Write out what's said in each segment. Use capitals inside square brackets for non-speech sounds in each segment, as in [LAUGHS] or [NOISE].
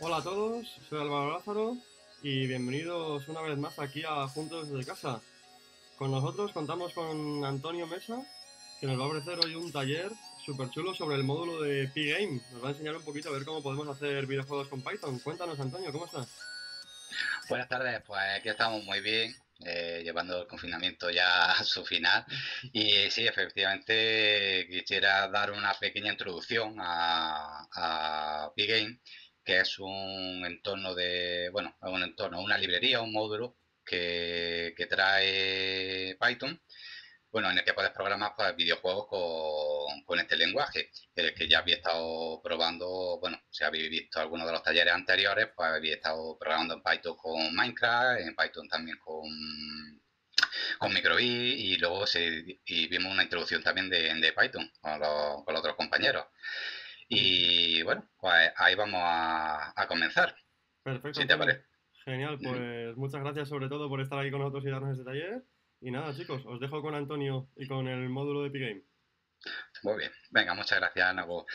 Hola a todos, soy Álvaro Lázaro y bienvenidos una vez más aquí a Juntos desde Casa. Con nosotros contamos con Antonio Mesa, que nos va a ofrecer hoy un taller súper chulo sobre el módulo de P-Game. Nos va a enseñar un poquito a ver cómo podemos hacer videojuegos con Python. Cuéntanos, Antonio, ¿cómo estás? Buenas tardes, pues aquí estamos muy bien, eh, llevando el confinamiento ya a su final. Y sí, efectivamente, quisiera dar una pequeña introducción a, a P-Game que es un entorno de, bueno, un entorno, una librería, un módulo que, trae Python, bueno, en el que puedes programar pues, videojuegos con, este lenguaje, el que ya había estado probando, bueno, si habéis visto algunos de los talleres anteriores, pues había estado programando en Python con Minecraft, en Python también con con Microbit y luego se, vimos una introducción también de, Python con con los otros compañeros. Y bueno, pues ahí vamos a, comenzar. Perfecto. Si te parece. Genial, pues muchas gracias sobre todo por estar aquí con nosotros y darnos este taller. Y nada, chicos, os dejo con Antonio y con el módulo de P-Game. Muy bien, venga, muchas gracias, Nago.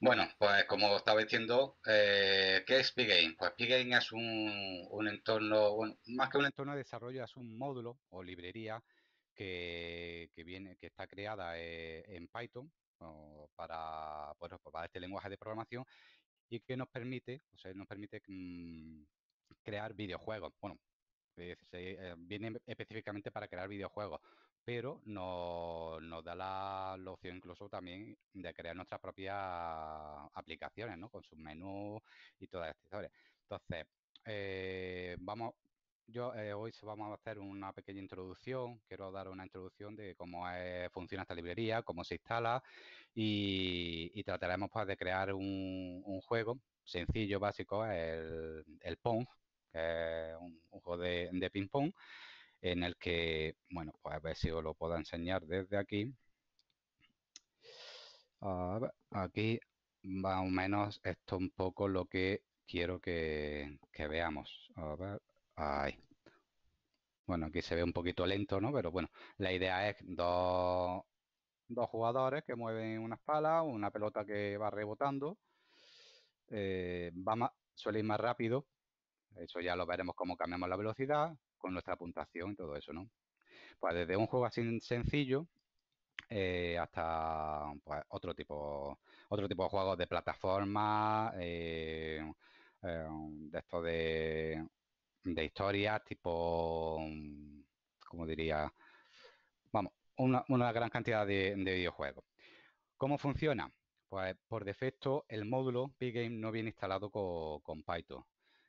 Bueno, pues como estaba diciendo, eh, ¿qué es Pigame? Pues Pigame es un, entorno, bueno, más que un entorno de desarrollo, es un módulo o librería que, viene, que está creada eh, en Python para, bueno, pues, para este lenguaje de programación y que nos permite, o nos permite mm, crear videojuegos. Bueno, eh, viene específicamente para crear videojuegos, pero nos, nos da la, opción incluso también de crear nuestras propias aplicaciones, ¿no? Con sus menús y todas estas Entonces, eh, vamos yo eh, hoy vamos a hacer una pequeña introducción. Quiero dar una introducción de cómo funciona esta librería, cómo se instala y, trataremos pues, de crear un, juego sencillo, básico, el, Pong, que es un, juego de, ping-pong en el que, bueno, pues a ver si os lo puedo enseñar desde aquí. aquí más o menos esto un poco lo que quiero que, que veamos. A ver, bueno, aquí se ve un poquito lento, ¿no? Pero bueno, la idea es dos, jugadores que mueven unas o una pelota que va rebotando. Eh, suele ir más rápido. Eso ya lo veremos cómo cambiamos la velocidad con nuestra puntuación y todo eso, ¿no? Pues desde un juego así sencillo eh, hasta pues, otro tipo otro tipo de juegos de plataforma, eh, de esto de de historias tipo, mm, como diría, vamos, una, gran cantidad de, videojuegos. ¿Cómo funciona? Pues por defecto el módulo P-Game no viene instalado con, Python.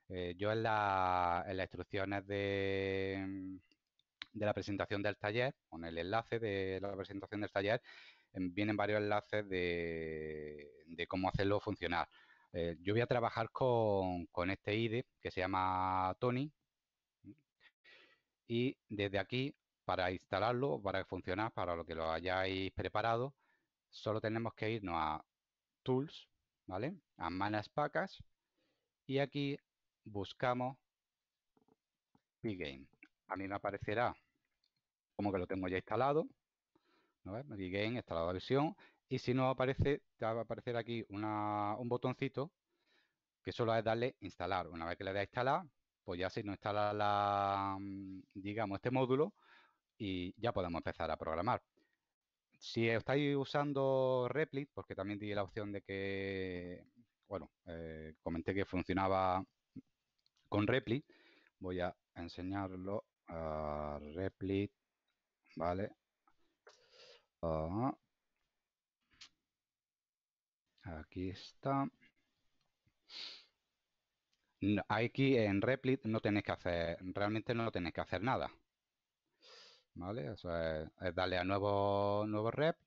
Eh, yo en, la, en, las instrucciones de, mm, de la presentación del taller, con el enlace de la presentación del taller, em, vienen varios enlaces de, de cómo hacerlo funcionar. Eh, yo voy a trabajar con, este IDE que se llama Tony y desde aquí para instalarlo, para que funcione, para lo que lo hayáis preparado, solo tenemos que irnos a Tools, ¿vale? A Manage Packages y aquí buscamos Pgame. A mí me aparecerá como que lo tengo ya instalado, ¿no? instalado la versión y si no aparece, te va a aparecer aquí un botoncito que solo es darle instalar. Una vez que le da instalar, pues ya se nos instala la, mm, digamos, este módulo y ya podemos empezar a programar. Si estáis usando Replit, porque también di la opción de que, bueno, eh, comenté que funcionaba con Replit, voy a enseñarlo a Replit, ¿vale? Ah, Aquí está. aquí en Replit no tenéis que hacer, realmente no tenéis que hacer nada. ¿Vale? es, darle a nuevo, nuevo rep,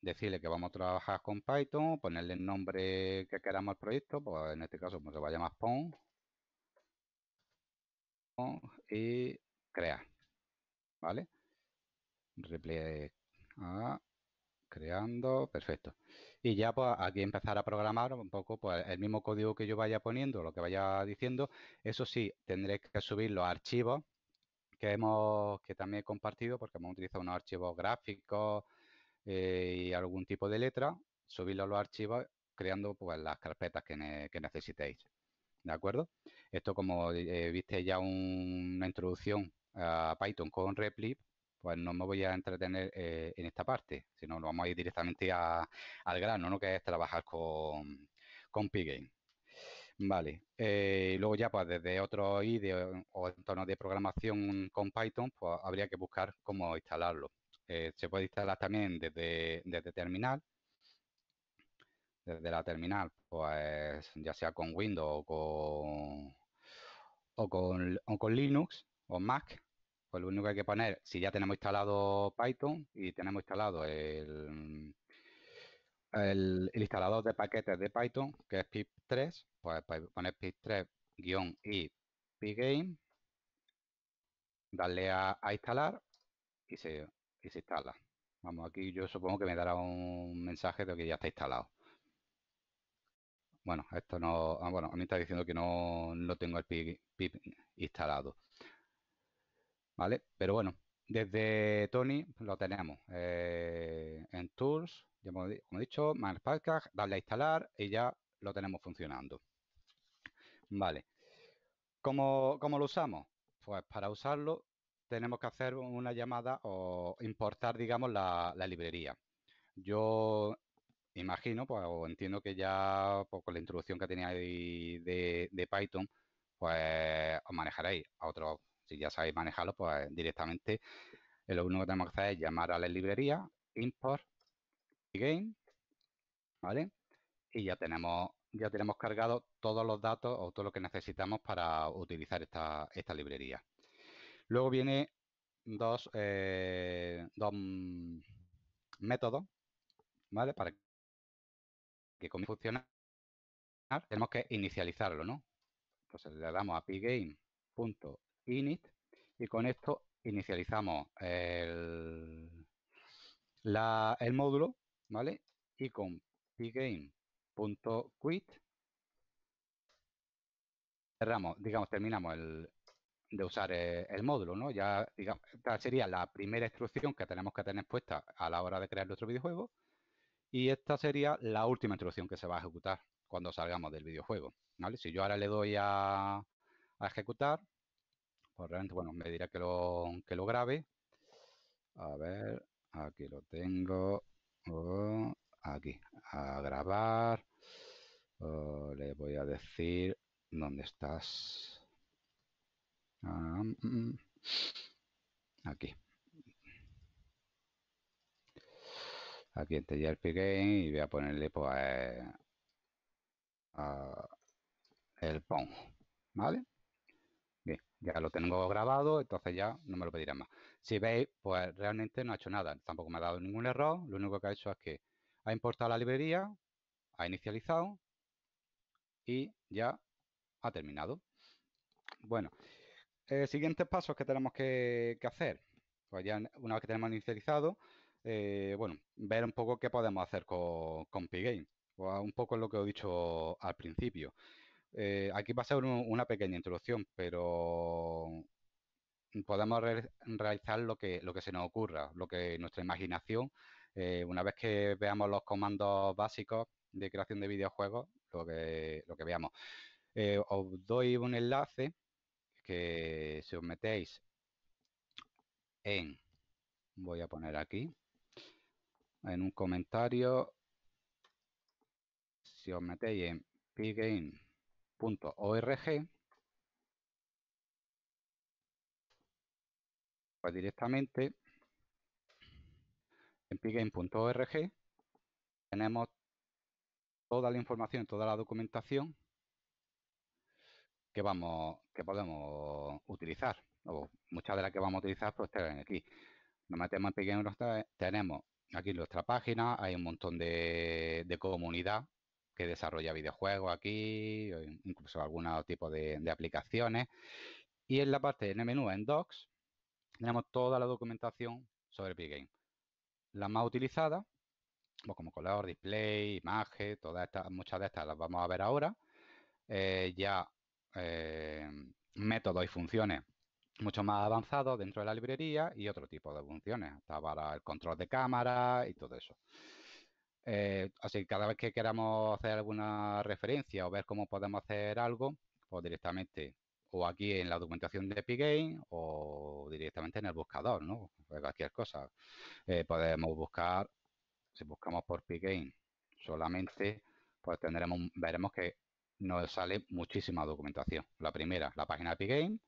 decirle que vamos a trabajar con Python, ponerle el nombre que queramos al proyecto, pues en este caso pues, se va a llamar Pong. Y crear. ¿Vale? Replit creando, perfecto. Y ya pues aquí empezar a programar un poco pues el mismo código que yo vaya poniendo, lo que vaya diciendo. Eso sí, tendréis que subir los archivos que hemos, que también he compartido porque hemos utilizado unos archivos gráficos eh, y algún tipo de letra, subirlo los archivos creando pues las carpetas que, necesitéis. ¿De acuerdo? Esto como eh, viste ya una introducción a Python con Replib, pues no me voy a entretener eh, en esta parte, sino lo vamos a ir directamente al grano, Que es trabajar con, con Pygame. Vale, eh, luego ya pues desde otro IDE o entorno de programación con Python, pues habría que buscar cómo instalarlo. Eh, se puede instalar también desde, terminal, desde la terminal, pues ya sea con Windows o con, o con, o con Linux o Mac, pues lo único que hay que poner, si ya tenemos instalado Python y tenemos instalado el, el, instalador de paquetes de Python, que es pip3, pues, pues poner pip3-i darle a, instalar y se, y se instala. Vamos, aquí yo supongo que me dará un mensaje de que ya está instalado. Bueno, esto no. Ah, bueno, a mí está diciendo que no, tengo el pip instalado. ¿vale? Pero bueno, desde Tony lo tenemos eh, en Tools, ya como, he dicho, Manage Podcast, darle a instalar y ya lo tenemos funcionando. Vale. ¿Cómo, lo usamos? Pues para usarlo tenemos que hacer una llamada o importar, digamos, la, la librería. Yo imagino, pues o entiendo que ya pues, con la introducción que tenía de, de, Python, pues os manejaréis a otro si ya sabéis manejarlo, pues directamente eh, lo único que tenemos que hacer es llamar a la librería, import game, ¿vale? Y ya tenemos, ya tenemos cargado todos los datos o todo lo que necesitamos para utilizar esta, esta librería. Luego viene dos, eh, dos métodos, ¿vale? Para que comience tenemos que inicializarlo, ¿no? Entonces le damos a punto init y con esto inicializamos el, módulo, ¿vale? Y con pgame.quit cerramos, digamos, terminamos de usar eh, el, módulo, ¿no? Ya, digamos, esta sería la primera instrucción que tenemos que tener puesta a la hora de crear nuestro videojuego y esta sería la última instrucción que se va a ejecutar cuando salgamos del videojuego, ¿vale? Si yo ahora le doy a, a ejecutar, realmente bueno, me dirá que lo, que lo grabe. A ver, aquí lo tengo. Oh, aquí, a grabar. Oh, le voy a decir dónde estás. Ah, mm, mm. aquí. Aquí en el y voy a ponerle pues, el Pong, ¿Vale? ya lo tengo grabado, entonces ya no me lo pedirán más. Si veis, pues realmente no ha hecho nada, tampoco me ha dado ningún error, lo único que ha hecho es que ha importado la librería, ha inicializado y ya ha terminado. Bueno, siguientes pasos que tenemos que, hacer, pues ya una vez que tenemos inicializado, eh, bueno, ver un poco qué podemos hacer con, con un poco lo que he dicho al principio. Eh, aquí va a ser una pequeña introducción, pero podemos realizar lo que, lo que se nos ocurra, lo que nuestra imaginación, eh, una vez que veamos los comandos básicos de creación de videojuegos, lo que, lo que veamos. Eh, os doy un enlace que si os metéis en, voy a poner aquí, en un comentario, si os metéis en Pygame org pues directamente en pigame.org tenemos toda la información, toda la documentación que vamos que podemos utilizar o muchas de las que vamos a utilizar pues están aquí. Nos metemos en Pigame, tenemos aquí nuestra página, hay un montón de, de comunidad que desarrolla videojuegos aquí, incluso algún tipo de, aplicaciones. Y en la parte del menú, en Docs, tenemos toda la documentación sobre Big Game. Las más utilizada, pues, como color, display, imagen, todas estas, muchas de estas las vamos a ver ahora. Eh, ya eh, métodos y funciones mucho más avanzados dentro de la librería y otro tipo de funciones, hasta para el control de cámara y todo eso. Así eh, así cada vez que queramos hacer alguna referencia o ver cómo podemos hacer algo, o pues directamente o aquí en la documentación de Pigain o directamente en el buscador, ¿no? Pues cualquier cosa. Eh, podemos buscar, si buscamos por Pigain solamente, pues tendremos, veremos que nos sale muchísima documentación. La primera, la página de Pigain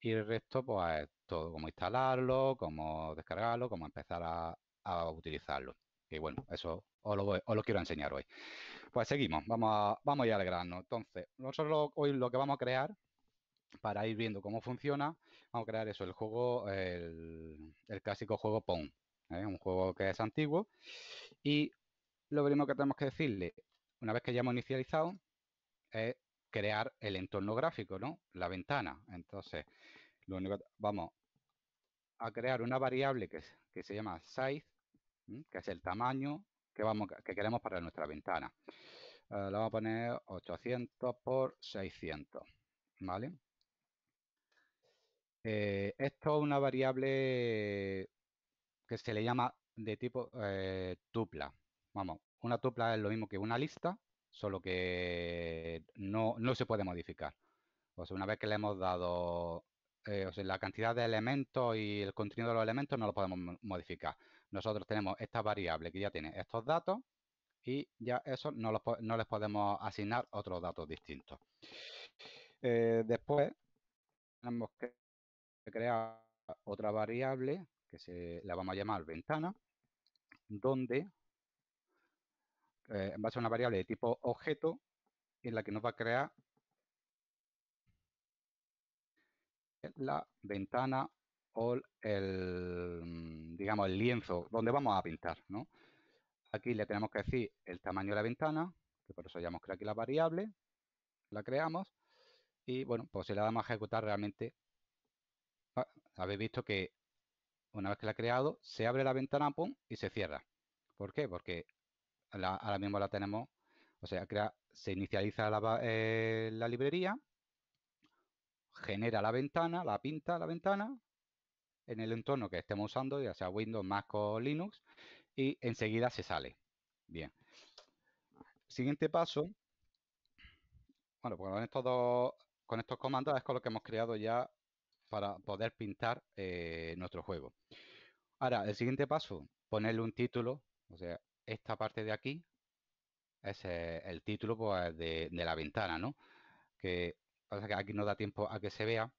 y el resto, pues todo, cómo instalarlo, cómo descargarlo, cómo empezar a utilizarlo. Y bueno, eso os lo, lo, quiero enseñar hoy. Pues seguimos, vamos, a, vamos ya al grano. Entonces, nosotros hoy lo que vamos a crear, para ir viendo cómo funciona, vamos a crear eso, el juego, el, clásico juego Pong, ¿eh? un juego que es antiguo. Y lo primero que tenemos que decirle, una vez que ya hemos inicializado, es crear el entorno gráfico, ¿no? La ventana. Entonces, lo único, vamos a crear una variable que, que se llama size que es el tamaño que, queremos para nuestra ventana. Eh, lo vamos a poner 800 por 600, ¿vale? Eh, esto es una variable que se le llama de tipo eh, tupla. Vamos, una tupla es lo mismo que una lista, solo que no, no se puede modificar. O sea, una vez que le hemos dado la cantidad de elementos y el contenido de los elementos no lo podemos modificar nosotros tenemos esta variable que ya tiene estos datos y ya eso no, los, no les podemos asignar otros datos distintos. Eh, después tenemos que crear otra variable que la vamos a llamar ventana, donde eh, va a ser una variable de tipo objeto en la que nos va a crear la ventana el, mm, digamos, el lienzo donde vamos a pintar, Aquí le tenemos que decir el tamaño de la ventana, que por eso ya hemos aquí la variable, la creamos, y bueno, pues si le damos a ejecutar realmente, ah, habéis visto que una vez que la ha creado, se abre la ventana, y se cierra. ¿Por qué? Porque ahora mismo la tenemos, o sea, crea, se inicializa la, eh, la librería, genera la ventana, la pinta la ventana, en el entorno que estemos usando, ya sea Windows, Mac o Linux, y enseguida se sale. Bien. Siguiente paso. Bueno, pues con estos dos, con estos comandos es con lo que hemos creado ya para poder pintar eh, nuestro juego. Ahora, el siguiente paso, ponerle un título. O sea, esta parte de aquí es el título pues, de, de, la ventana, ¿no? Que, pasa que aquí no da tiempo a que se vea,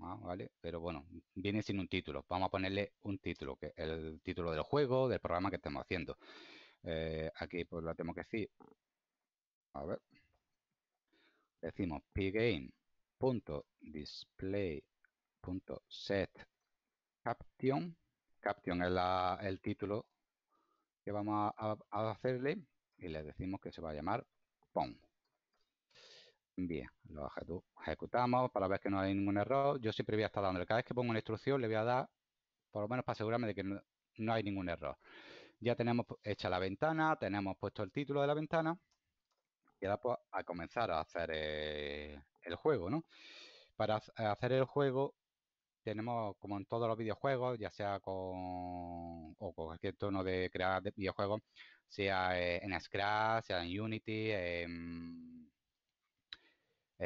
Ah, pero bueno, viene sin un título. Vamos a ponerle un título, que el título del juego, del programa que estamos haciendo. Eh, aquí pues lo tengo que decir. A ver. Decimos set caption. Caption es el título que vamos a, hacerle y le decimos que se va a llamar Pong. Bien, lo ejecutamos para ver que no hay ningún error. Yo siempre voy a estar dándole. Cada vez que pongo una instrucción le voy a dar, por lo menos para asegurarme de que no, hay ningún error. Ya tenemos hecha la ventana, tenemos puesto el título de la ventana. Y ahora pues, a comenzar a hacer eh, el juego, ¿no? Para hacer el juego tenemos, como en todos los videojuegos, ya sea con, o con cualquier tono de crear de videojuegos, sea eh, en Scratch, sea en Unity, en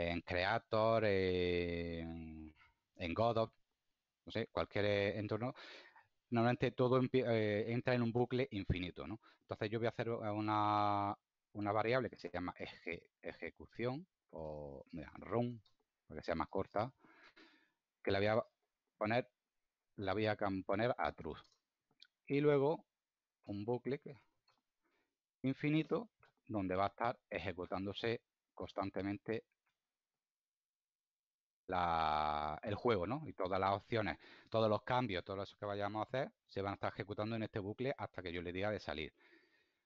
en Creator, en, Godot, no sé, cualquier eh, entorno, normalmente todo eh, entra en un bucle infinito, Entonces yo voy a hacer una, una variable que se llama ejecución o run, porque sea más corta, que la voy a poner, la voy a poner a true. Y luego un bucle infinito donde va a estar ejecutándose constantemente el juego, ¿no? Y todas las opciones, todos los cambios, todo eso que vayamos a hacer, se van a estar ejecutando en este bucle hasta que yo le diga de salir.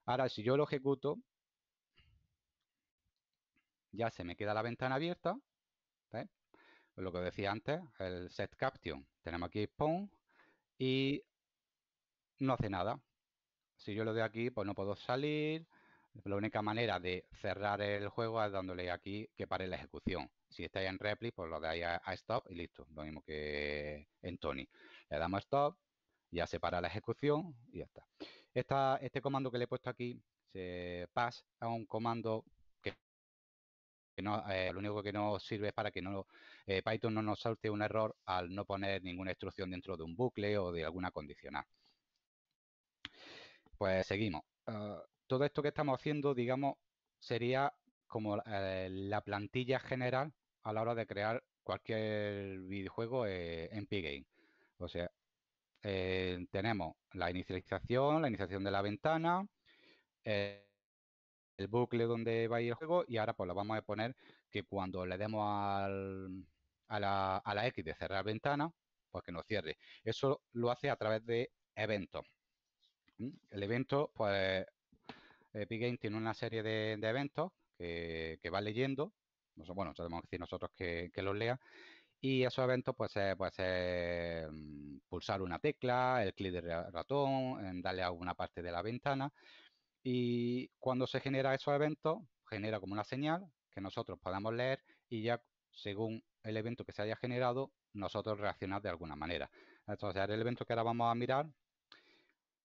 Ahora, si yo lo ejecuto, ya se me queda la ventana abierta. Lo que decía antes, el set caption. Tenemos aquí spawn y no hace nada. Si yo lo de aquí, pues no puedo salir. La única manera de cerrar el juego es dándole aquí que pare la ejecución. Si estáis en Repli, pues lo dais a, a, Stop y listo. Lo mismo que en Tony. Le damos Stop, ya se para la ejecución y ya está. este comando que le he puesto aquí se pasa a un comando que, eh, lo único que nos sirve es para que no eh, Python no nos salte un error al no poner ninguna instrucción dentro de un bucle o de alguna condicional. Pues seguimos. Ah, todo esto que estamos haciendo, digamos, sería como eh, la plantilla general a la hora de crear cualquier videojuego eh, en Pygame, O sea, eh, tenemos la inicialización, la iniciación de la ventana, eh, el bucle donde va a ir el juego y ahora pues lo vamos a poner que cuando le demos al, a, la, a, la, X de cerrar ventana, pues que nos cierre. Eso lo hace a través de eventos. ¿Mm? El evento, pues Epic tiene una serie de, eventos que, que va leyendo bueno, tenemos que decir nosotros que, los lea. Y esos eventos, pues, es, pues mm, pulsar una tecla, el clic del ratón, darle a una parte de la ventana. Y cuando se genera esos eventos, genera como una señal que nosotros podamos leer y ya según el evento que se haya generado, nosotros reaccionar de alguna manera. Entonces, el evento que ahora vamos a mirar,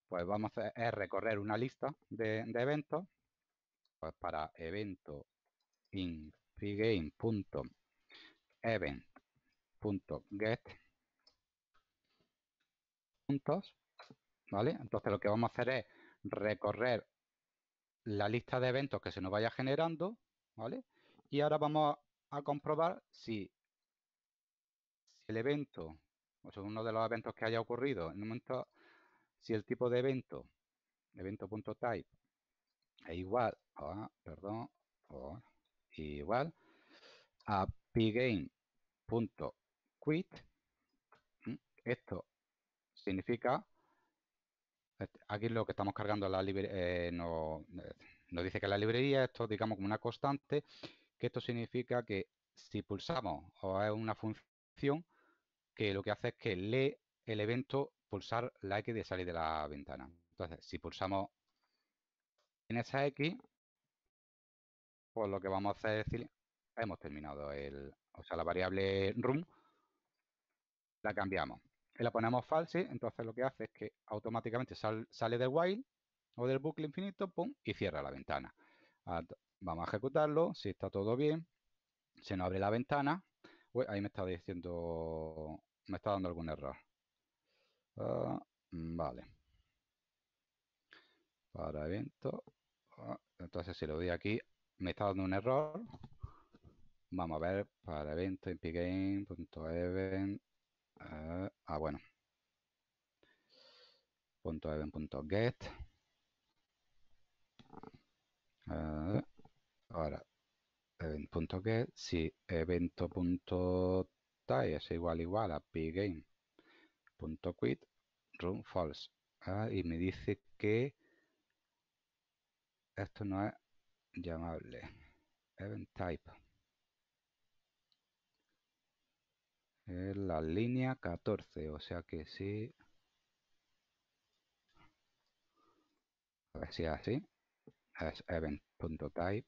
pues vamos a recorrer una lista de, eventos. Pues para evento in pregame.event.get puntos, ¿vale? Entonces lo que vamos a hacer es recorrer la lista de eventos que se nos vaya generando, ¿vale? Y ahora vamos a, comprobar si, el evento, o sea, uno de los eventos que haya ocurrido, en un momento, si el tipo de evento, evento.type, es igual a, ah, perdón, igual a quit. Esto significa, este, aquí lo que estamos cargando la eh, nos dice que la librería, esto digamos como una constante, que esto significa que si pulsamos o es una función que lo que hace es que lee el evento pulsar la X de salir de la ventana. Entonces, si pulsamos en esa X, pues lo que vamos a hacer es decir, hemos terminado el, o sea, la variable room, la cambiamos. Y la ponemos false, entonces lo que hace es que automáticamente sale del while o del bucle infinito, pum, y cierra la ventana. Ah, vamos a ejecutarlo, si está todo bien, se nos abre la ventana. ahí me está diciendo, me está dando algún error. Ah, vale. Para evento, ah, entonces si lo doy aquí, me está dando un error. Vamos a ver para evento mpgame.event. Uh, eh, ah, bueno. Punto .event.get. Punto eh, ahora, event.get. Si evento.tie es igual igual a quit run false. Ah, y me dice que esto no es Llamable: Event Type es la línea 14, o sea que sí. A ver si es así. Es event.type.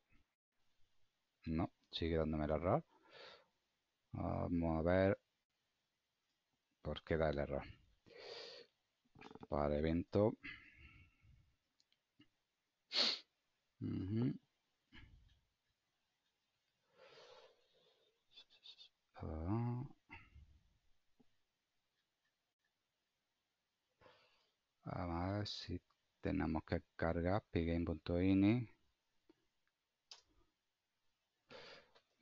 No, sigue dándome el error. Vamos a ver por qué da el error. Para evento. Ah. a ver si tenemos que cargar pgame.ini.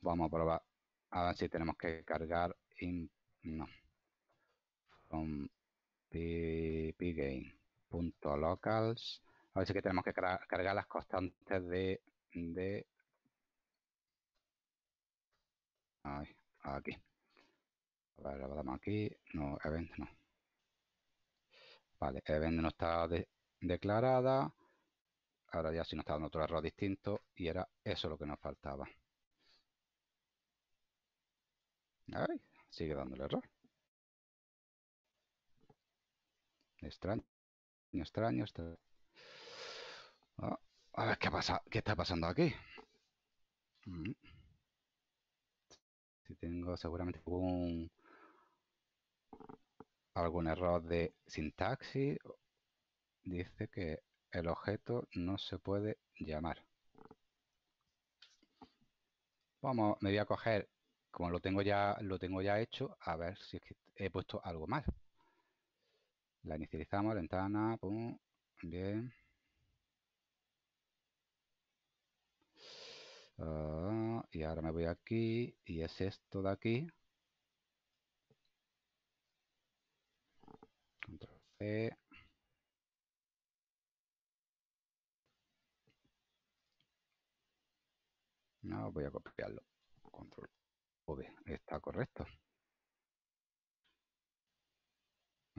Vamos a probar. A ver si tenemos que cargar in, no. From A ver si que tenemos que cargar las constantes de. de Ay aquí. aquí. No, evento no. Vale, event no está declarada. Ahora ya si nos está dando otro error distinto y era eso lo que nos faltaba. sigue dando el error. Extraño, extraño, ah, a ver qué pasa, qué está pasando aquí. Mm. Si tengo seguramente algún, error de sintaxis, dice que el objeto no se puede llamar. Vamos, me voy a coger, como lo tengo ya, lo tengo ya hecho, a ver si he puesto algo mal. La inicializamos, ventana, pum, bien. Ah, y ahora me voy aquí y es esto de aquí. Control C. No, voy a copiarlo. Control V. Está correcto.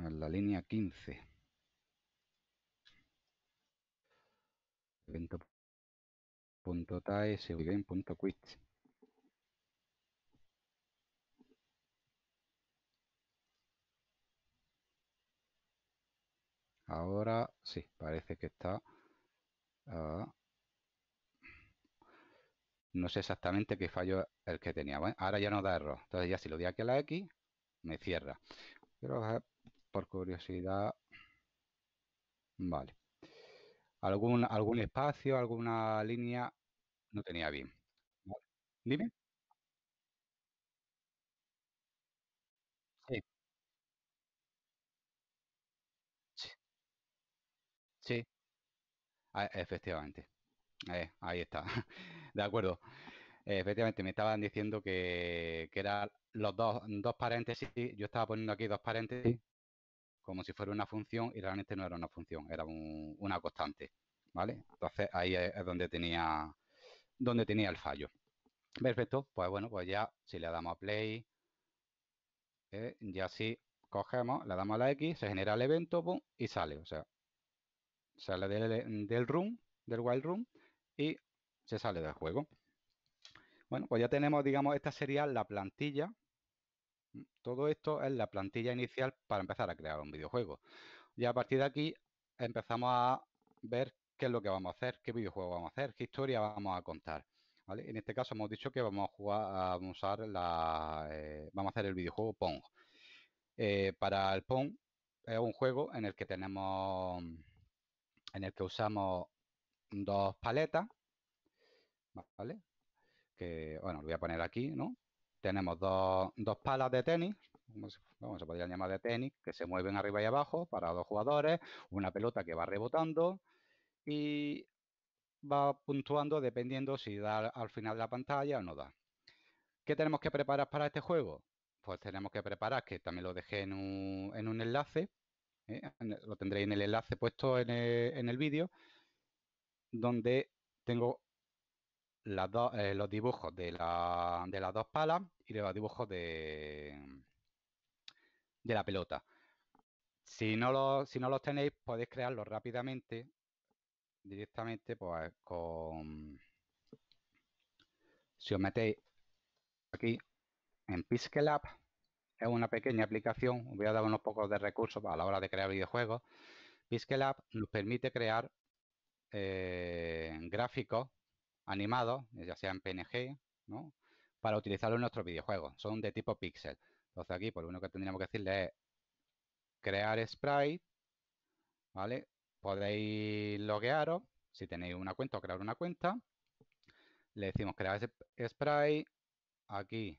En la línea 15. Evento www.taeswgen.quiz Ahora sí, parece que está... Ah, no sé exactamente qué fallo el que tenía. Bueno, ahora ya no da error. Entonces ya si lo di aquí a la X, me cierra. Pero por curiosidad... Vale algún, algún espacio, alguna línea no tenía bien. Dime. Sí, sí, ah, efectivamente. Eh, ahí está. [LAUGHS] De acuerdo. efectivamente, me estaban diciendo que, que eran los dos, dos paréntesis. Yo estaba poniendo aquí dos paréntesis como si fuera una función y realmente no era una función, era una constante, ¿vale? Entonces ahí es donde tenía, donde tenía el fallo. Perfecto, pues bueno, pues ya si le damos a play, eh, ya si cogemos, le damos a la X, se genera el evento, y sale, o sea, sale del, del room, del wild room, y se sale del juego. Bueno, pues ya tenemos, digamos, esta sería la plantilla todo esto es la plantilla inicial para empezar a crear un videojuego. Y a partir de aquí empezamos a ver qué es lo que vamos a hacer, qué videojuego vamos a hacer, qué historia vamos a contar. En este caso hemos dicho que vamos a jugar, a usar la, eh, vamos a hacer el videojuego Pong. Eh, para el Pong es un juego en el que tenemos, en el que usamos dos paletas, Que, bueno, lo voy a poner aquí, ¿no? Tenemos dos, palas de tenis, como se, podrían llamar de tenis, que se mueven arriba y abajo para dos jugadores, una pelota que va rebotando y va puntuando dependiendo si da al final de la pantalla o no da. ¿Qué tenemos que preparar para este juego? Pues tenemos que preparar, que también lo dejé en un, en un enlace, ¿eh? lo tendréis en el enlace puesto en en el vídeo, donde tengo las eh, los dibujos de, la, de, las dos palas y los dibujos de, de la pelota. Si no, los, si no tenéis, podéis crearlos rápidamente, directamente, pues con... Si os metéis aquí en Pixelab, es una pequeña aplicación, voy a dar unos pocos de recursos a la hora de crear videojuegos. Pixelab nos permite crear eh, gráficos animados, ya sean PNG, ¿no? Para utilizarlo en nuestros videojuegos. Son de tipo pixel. Entonces aquí, por pues, uno que tendríamos que decirle es crear sprite, ¿vale? Podéis loguearos si tenéis una cuenta o crear una cuenta. Le decimos crear sprite. Aquí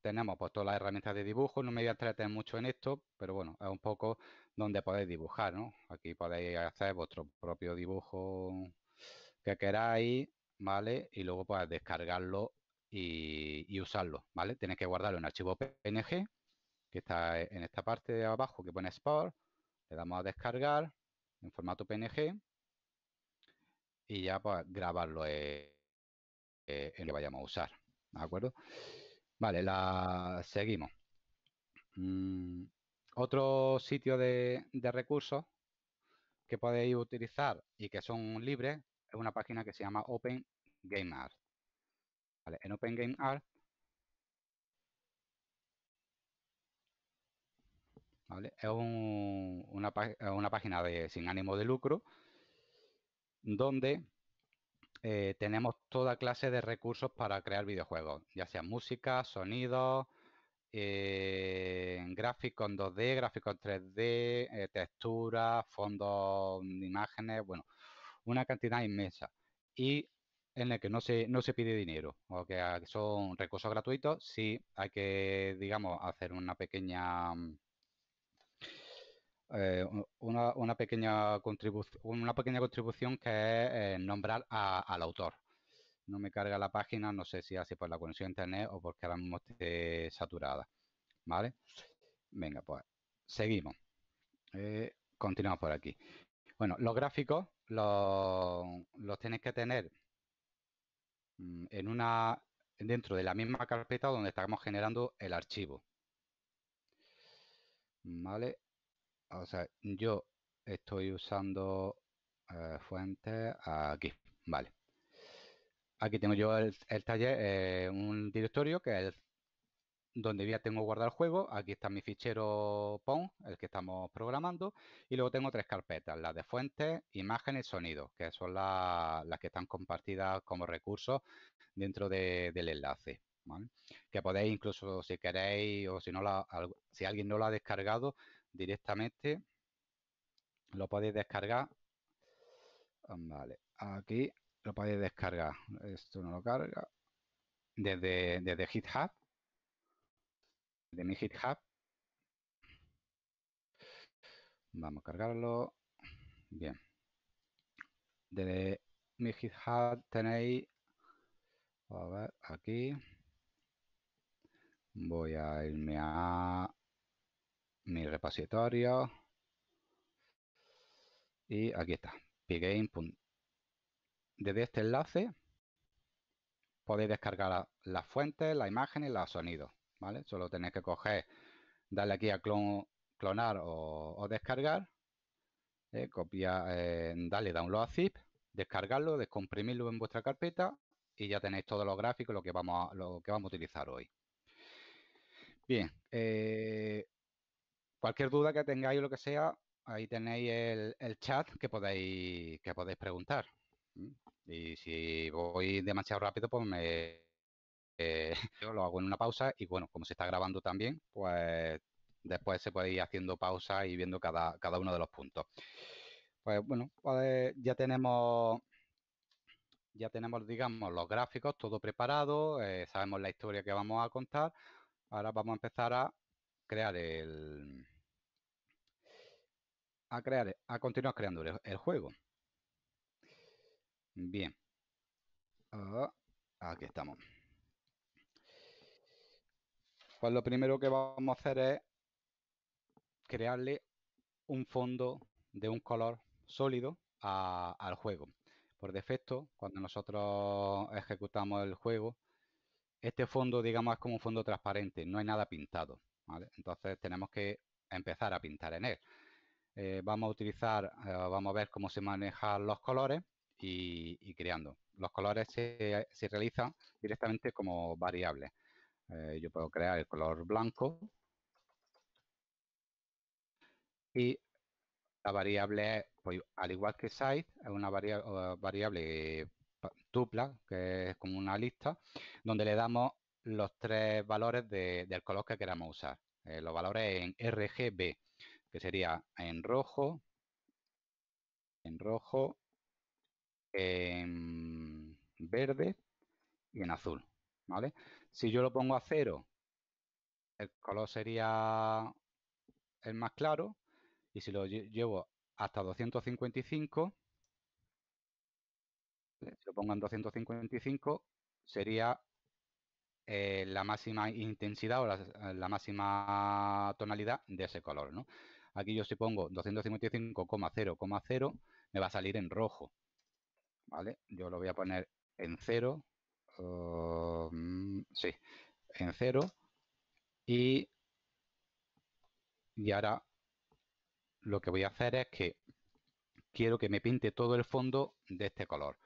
tenemos pues, todas las herramientas de dibujo. No me voy a entretener mucho en esto, pero bueno, es un poco donde podéis dibujar, Aquí podéis hacer vuestro propio dibujo que queráis, ¿vale? Y luego puedes descargarlo y, usarlo, ¿vale? Tienes que guardarlo en archivo PNG, que está en esta parte de abajo que pone Sport. Le damos a descargar en formato PNG y ya pues grabarlo eh, eh, en, lo que vayamos a usar, ¿de acuerdo? Vale, la seguimos. Mm, otro sitio de, de recursos que podéis utilizar y que son libres es una página que se llama Open Game Art. En Open Game Art, es una, página de, sin ánimo de lucro donde eh, tenemos toda clase de recursos para crear videojuegos, ya sea música, sonidos, eh, gráficos en 2D, gráficos en 3D, eh, texturas, fondos, imágenes, bueno, una cantidad inmensa y en el que no se, no se pide dinero, o que son recursos gratuitos, sí hay que, digamos, hacer una pequeña... Mm, eh, una, una, pequeña una pequeña contribución que es eh, nombrar al autor. No me carga la página, no sé si hace por la conexión internet o porque ahora mismo esté saturada. ¿Vale? Venga, pues seguimos. Eh, continuamos por aquí. Bueno, los gráficos los, los tienes que tener mm, en una dentro de la misma carpeta donde estamos generando el archivo. ¿Vale? O sea, yo estoy usando eh, fuentes aquí. Vale. Aquí tengo yo el, taller, eh, un directorio que es donde ya tengo guardado el juego. Aquí está mi fichero PON, el que estamos programando. Y luego tengo tres carpetas, las de fuentes, imágenes y sonido, que son las que están compartidas como recursos dentro del enlace. Que podéis incluso si queréis o si, no la, si alguien no lo ha descargado directamente, lo podéis descargar. Vale, aquí lo podéis descargar. Esto no lo carga. Desde, desde GitHub de mi GitHub. Vamos a cargarlo. Bien. Desde mi GitHub tenéis, a ver, aquí. Voy a irme a mi repositorio. Y aquí está, pgame. Desde este enlace podéis descargar las fuentes, las imágenes y los sonidos. Solo tenéis que coger, darle aquí a clon, clonar o, descargar, ¿eh? Eh, darle download a zip, descargarlo, descomprimirlo en vuestra carpeta y ya tenéis todos los gráficos lo que vamos a, lo que vamos a utilizar hoy. Bien, eh, cualquier duda que tengáis o lo que sea, ahí tenéis el, el, chat que podéis, que podéis preguntar. Y si voy demasiado rápido, pues me, eh, [LAUGHS] yo lo hago en una pausa y bueno, como se está grabando también, pues después se puede ir haciendo pausa y viendo cada, uno de los puntos. Pues bueno, pues ya tenemos ya tenemos, digamos, los gráficos, todo preparado, eh, sabemos la historia que vamos a contar. Ahora vamos a empezar a crear el... A crear, a continuar creando el, juego. Bien. Ah, aquí estamos. Pues lo primero que vamos a hacer es crearle un fondo de un color sólido al juego. Por defecto, cuando nosotros ejecutamos el juego, este fondo, digamos, es como un fondo transparente, no hay nada pintado. Entonces tenemos que empezar a pintar en él. Eh, vamos a utilizar, eh, vamos a ver cómo se manejan los colores y, creando. Los colores se realizan directamente como variables. Eh, yo puedo crear el color blanco y la variable, pues, al igual que size, es una variable, variable tupla, que es como una lista, donde le damos los tres valores del color que queramos usar. Eh, los valores en RGB, que sería en rojo, en rojo, en verde y en azul, ¿vale? Si yo lo pongo a cero, el color sería el más claro. Y si lo llevo hasta 255, ¿eh? si lo pongo en 255, sería eh, la máxima intensidad o eh, la, máxima tonalidad de ese color. Aquí yo si pongo 255,0,0, me va a salir en rojo. ¿vale? Yo lo voy a poner en cero. Oh, mm, sí, en cero y, y ahora lo que voy a hacer es que quiero que me pinte todo el fondo de este color.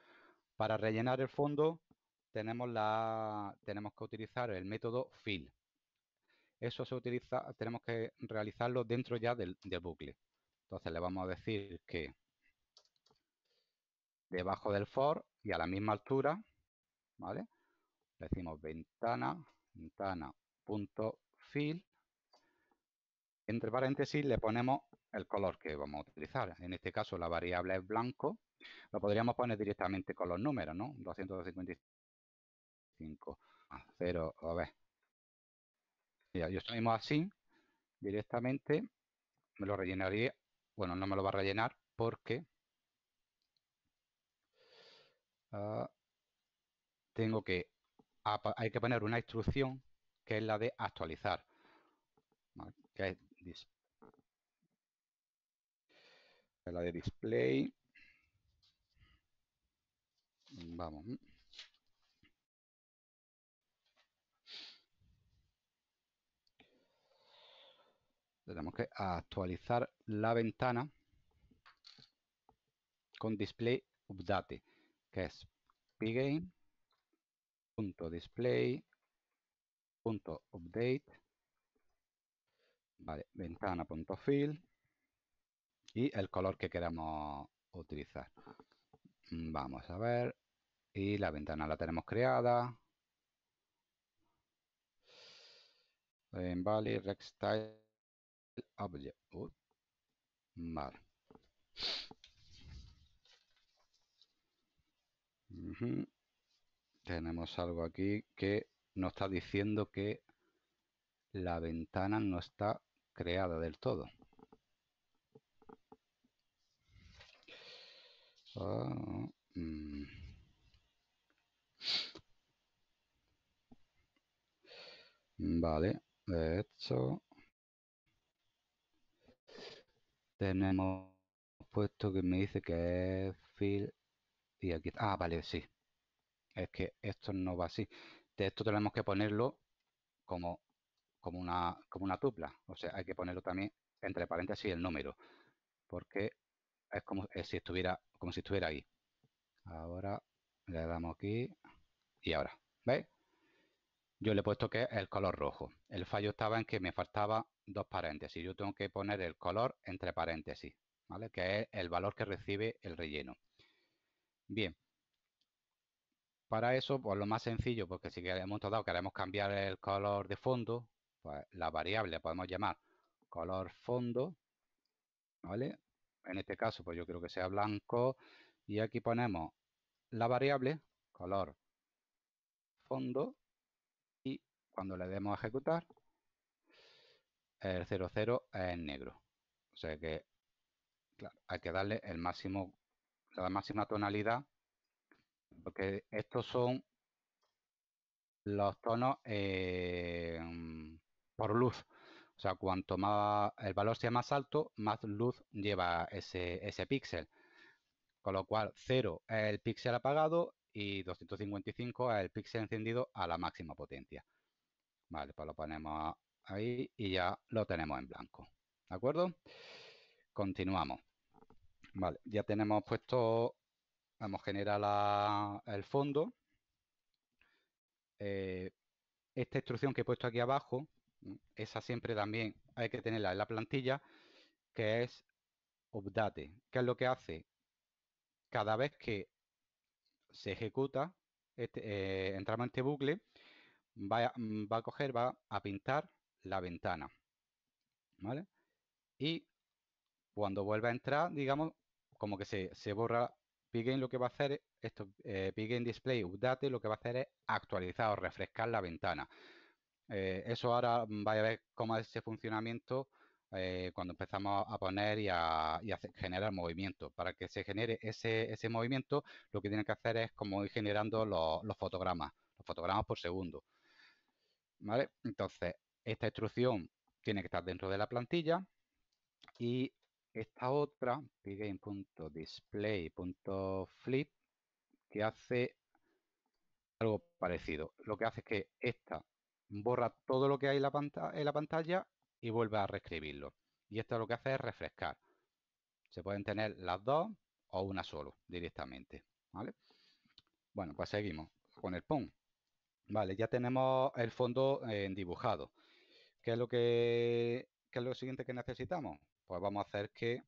Para rellenar el fondo tenemos, la, tenemos que utilizar el método fill. Eso se utiliza, tenemos que realizarlo dentro ya del, del bucle. Entonces le vamos a decir que debajo del for y a la misma altura ¿vale? Le decimos ventana, ventana.fill. Entre paréntesis le ponemos el color que vamos a utilizar. En este caso la variable es blanco. Lo podríamos poner directamente con los números, ¿no? 255 a 0, a ver. yo así, directamente me lo rellenaría. Bueno, no me lo va a rellenar porque... ah tengo que, hay que poner una instrucción que es la de actualizar. es la de display. Vamos. Tenemos que actualizar la ventana con display update, que es pigame punto display punto update vale ventana punto y el color que queremos utilizar vamos a ver y la ventana la tenemos creada en Valley Object. Uh, vale. Tenemos algo aquí que nos está diciendo que la ventana no está creada del todo. Ah, mm. Vale, de hecho, tenemos puesto que me dice que es fill y aquí Ah, vale, sí es que esto no va así. De esto tenemos que ponerlo como, como, una, como una tupla. O sea, hay que ponerlo también entre paréntesis el número. Porque es como eh, si estuviera, como si estuviera ahí. Ahora le damos aquí y ahora. ¿Veis? Yo le he puesto que es el color rojo. El fallo estaba en que me faltaba dos paréntesis. Yo tengo que poner el color entre paréntesis, ¿vale? Que es el valor que recibe el relleno. Bien, para eso, pues lo más sencillo, porque si queremos dado queremos cambiar el color de fondo, pues la variable podemos llamar color fondo, ¿vale? En este caso, pues yo creo que sea blanco y aquí ponemos la variable color fondo y cuando le demos a ejecutar, el 00 es negro. O sea que, hay que darle el máximo, la máxima tonalidad porque estos son los tonos eh, mm, por luz. O sea, cuanto más el valor sea más alto, más luz lleva ese, ese píxel. Con lo cual, 0 es el píxel apagado y 255 es el píxel encendido a la máxima potencia. Vale, pues lo ponemos ahí y ya lo tenemos en blanco. ¿De acuerdo? Continuamos. Vale, ya tenemos puesto Vamos, a generar el fondo. Eh, esta instrucción que he puesto aquí abajo, esa siempre también hay que tenerla en la plantilla, que es update. ¿Qué es lo que hace? Cada vez que se ejecuta, este, eh, entramos en este bucle, va a, mm, va a, coger, va a pintar la ventana. ¿Vale? Y cuando vuelva a entrar, digamos, como que se, se borra lo que va a hacer, esto, eh, en Display Update lo que va a hacer es actualizar o refrescar la ventana. Eh, eso ahora vaya a ver cómo es ese funcionamiento eh, cuando empezamos a poner y a, generar movimiento. Para que se genere ese, movimiento, lo que tiene que hacer es como ir generando los, fotogramas, los fotogramas por segundo. ¿Vale? Entonces, esta instrucción tiene que estar dentro de la plantilla y esta otra pide que hace algo parecido. Lo que hace es que esta borra todo lo que hay en la, pantalla, y vuelve a reescribirlo. Y esto lo que hace es refrescar. Se pueden tener las dos o una solo directamente. Bueno, pues seguimos con el Pong. Vale, ya tenemos el fondo eh, dibujado. ¿Qué es lo que qué es lo siguiente que necesitamos? pues vamos a hacer que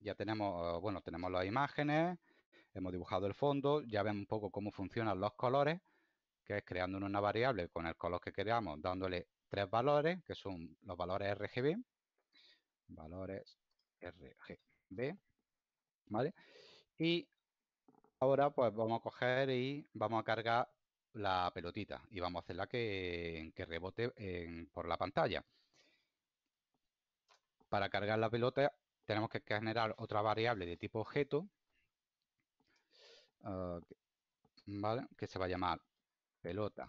ya tenemos, bueno, tenemos las imágenes, hemos dibujado el fondo, ya ven un poco cómo funcionan los colores, que es creando una variable con el color que creamos dándole tres valores, que son los valores RGB, valores RGB, ¿vale? Y ahora pues vamos a coger y vamos a cargar la pelotita y vamos a hacerla que, que rebote por la pantalla. Para cargar la pelota tenemos que generar otra variable de tipo objeto, ah, que se va a llamar pelota.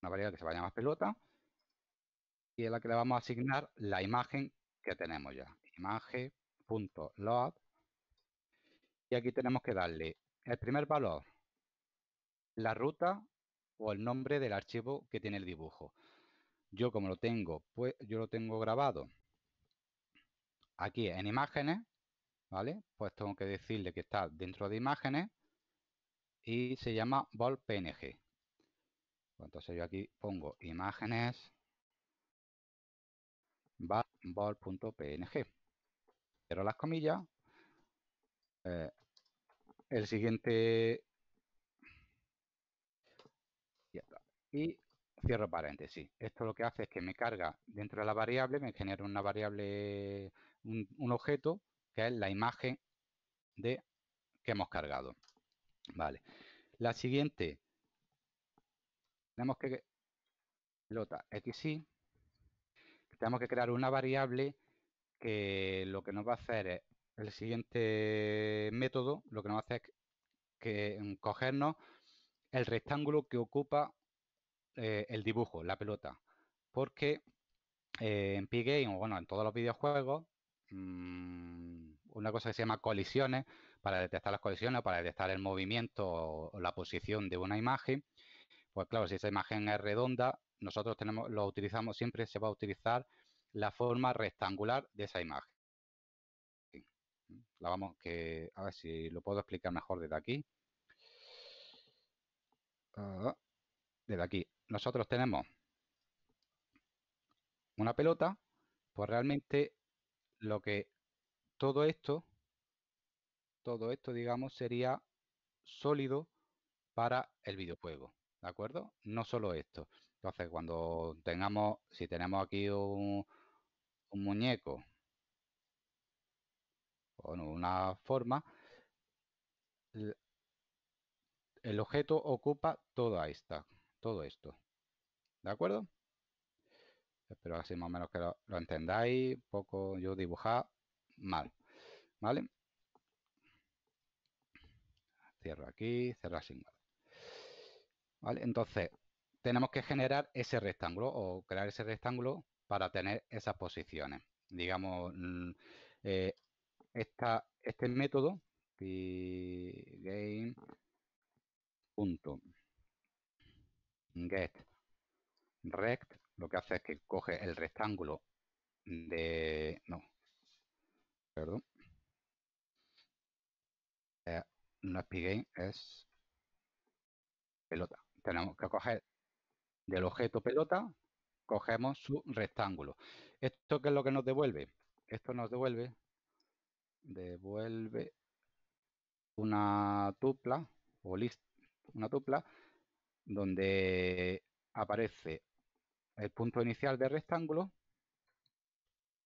Una variable que se va a llamar pelota y a la que le vamos a asignar la imagen que tenemos ya. Imagen.load y aquí tenemos que darle el primer valor, la ruta o el nombre del archivo que tiene el dibujo yo como lo tengo, pues yo lo tengo grabado aquí en imágenes, ¿vale? Pues tengo que decirle que está dentro de imágenes y se llama ball.png PNG. Pues entonces yo aquí pongo imágenes vol.png. pero las comillas. Eh, el siguiente... Y Cierro paréntesis. Esto lo que hace es que me carga dentro de la variable, me genera una variable, un, objeto, que es la imagen de que hemos cargado. Vale. La siguiente, tenemos que pelota xy, tenemos que crear una variable que lo que nos va a hacer es el siguiente método, lo que nos hace es que mm, cogernos el rectángulo que ocupa eh, el dibujo, la pelota, porque eh, en p bueno, en todos los videojuegos, mm, una cosa que se llama colisiones, para detectar las colisiones, para detectar el movimiento o, la posición de una imagen, pues claro, si esa imagen es redonda, nosotros tenemos, lo utilizamos, siempre se va a utilizar la forma rectangular de esa imagen. vamos que, a ver si lo puedo explicar mejor desde aquí. Ah, desde aquí nosotros tenemos una pelota, pues realmente lo que todo esto, todo esto, digamos, sería sólido para el videojuego, ¿de acuerdo? No solo esto. Entonces, cuando tengamos, si tenemos aquí un, un muñeco con una forma, el objeto ocupa toda esta, todo esto, ¿De acuerdo? Espero así más o menos que lo, entendáis. poco yo dibujaba mal. ¿Vale? Cierro aquí, cierro así. ¿Vale? Entonces, tenemos que generar ese rectángulo o crear ese rectángulo para tener esas posiciones. Digamos, mm, eh, esta, este método, game punto get rect lo que hace es que coge el rectángulo de... no, perdón. Eh, no es es pelota. Tenemos que coger del objeto pelota, cogemos su rectángulo. ¿Esto qué es lo que nos devuelve? Esto nos devuelve, devuelve una tupla o list, una tupla donde aparece el punto inicial del rectángulo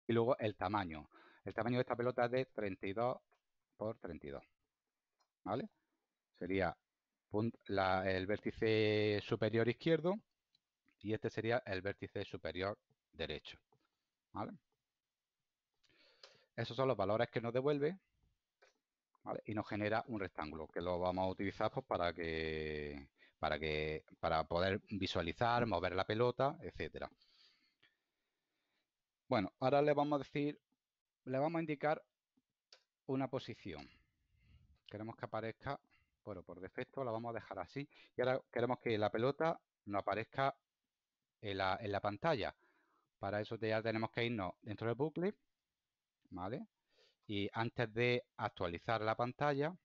y luego el tamaño. El tamaño de esta pelota es de 32 por 32. ¿Vale? Sería el vértice superior izquierdo y este sería el vértice superior derecho. ¿Vale? Esos son los valores que nos devuelve y nos genera un rectángulo que lo vamos a utilizar pues, para que para, que, para poder visualizar, mover la pelota, etcétera. Bueno, ahora le vamos a decir, le vamos a indicar una posición. Queremos que aparezca, bueno, por defecto la vamos a dejar así. Y ahora queremos que la pelota no aparezca en la, en la pantalla. Para eso ya tenemos que irnos dentro del bucle, ¿vale? Y antes de actualizar la pantalla,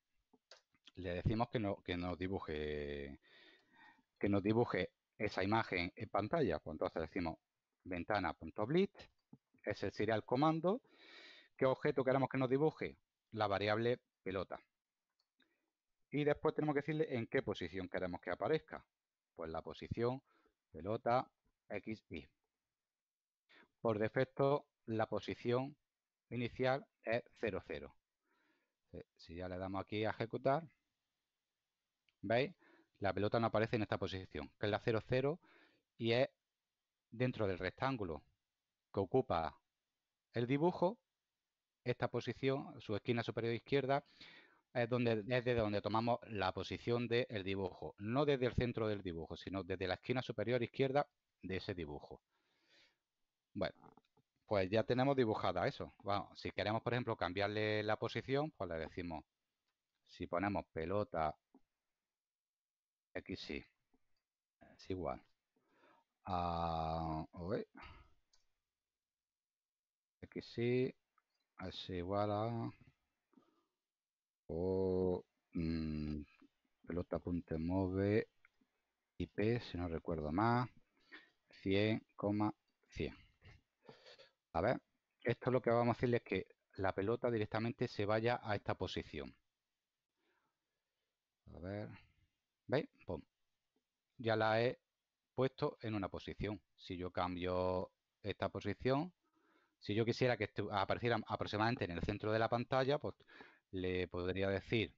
le decimos que, no, que nos dibuje que nos dibuje esa imagen en pantalla. Pues entonces decimos ventana.blit, Es sería el comando. ¿Qué objeto queremos que nos dibuje? La variable pelota. Y después tenemos que decirle en qué posición queremos que aparezca. Pues la posición pelota x, y. Por defecto, la posición inicial es 0,0. Eh, si ya le damos aquí a ejecutar, ¿veis? la pelota no aparece en esta posición, que es la 0-0 y es dentro del rectángulo que ocupa el dibujo, esta posición, su esquina superior izquierda, es, donde, desde donde tomamos la posición del dibujo, no desde el centro del dibujo, sino desde la esquina superior izquierda de ese dibujo. Bueno, pues ya tenemos dibujada eso. si queremos, por ejemplo, cambiarle la posición, pues le decimos, si ponemos pelota aquí sí. Es igual. A ah, uy. Aquí sí. Es igual a... O... Mm, pelota punto move IP, si no recuerdo más. 100,100. 100. A ver, esto lo que vamos a hacerle es que la pelota directamente se vaya a esta posición. A ver. ¿Veis? Ya la he puesto en una posición. Si yo cambio esta posición, si yo quisiera que apareciera aproximadamente en el centro de la pantalla, pues le podría decir,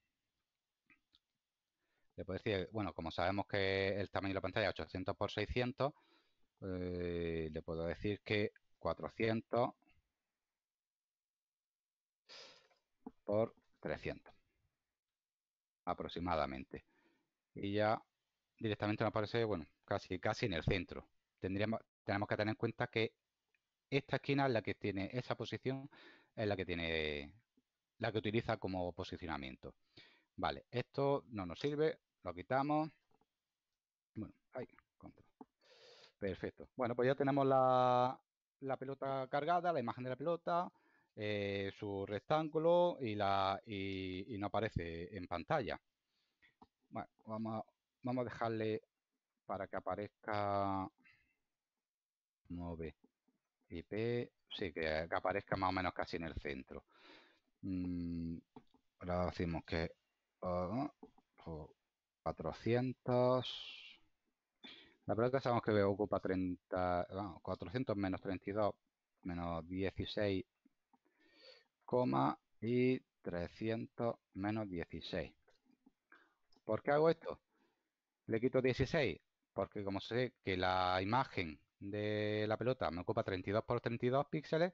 le podría decir, bueno, como sabemos que el tamaño de la pantalla es 800 por 600, eh, le puedo decir que 400 por 300 aproximadamente y ya directamente nos aparece, bueno, casi, casi en el centro. Tendríamos, tenemos que tener en cuenta que esta esquina es la que tiene esa posición, es la que tiene, la que utiliza como posicionamiento. Vale, esto no nos sirve, lo quitamos. Bueno, ahí, Perfecto. Bueno, pues ya tenemos la, pelota cargada, la imagen de la pelota, eh, su rectángulo y, la, y no aparece en pantalla. Bueno, vamos a, vamos a dejarle para que aparezca 9 IP, sí, que, aparezca más o menos casi en el centro. Mm, ahora decimos que 400. Ah, pues, la verdad que sabemos que ocupa 30, 400 menos 32, menos 16, coma y 300 menos 16. ¿Por qué hago esto? Le quito 16, porque como sé que la imagen de la pelota me ocupa 32 por 32 píxeles,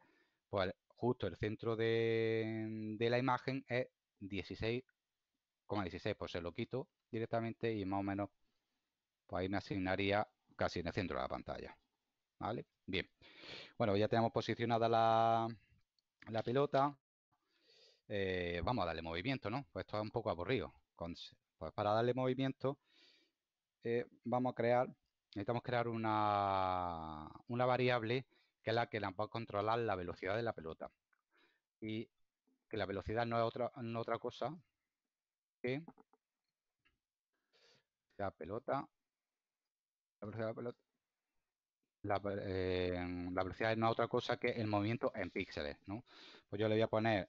pues justo el centro de, la imagen es 16,16, 16, pues se lo quito directamente y más o menos pues ahí me asignaría casi en el centro de la pantalla. ¿Vale? Bien. Bueno, ya tenemos posicionada la, pelota. Eh, vamos a darle movimiento, ¿no? Pues esto es un poco aburrido. Pues para darle movimiento eh, vamos a crear, necesitamos crear una, variable que es la que nos va a controlar la velocidad de la pelota. Y que la velocidad no es otra, otra cosa que la pelota, la velocidad de la pelota, la, eh, no es otra cosa que el movimiento en píxeles, Pues yo le voy a poner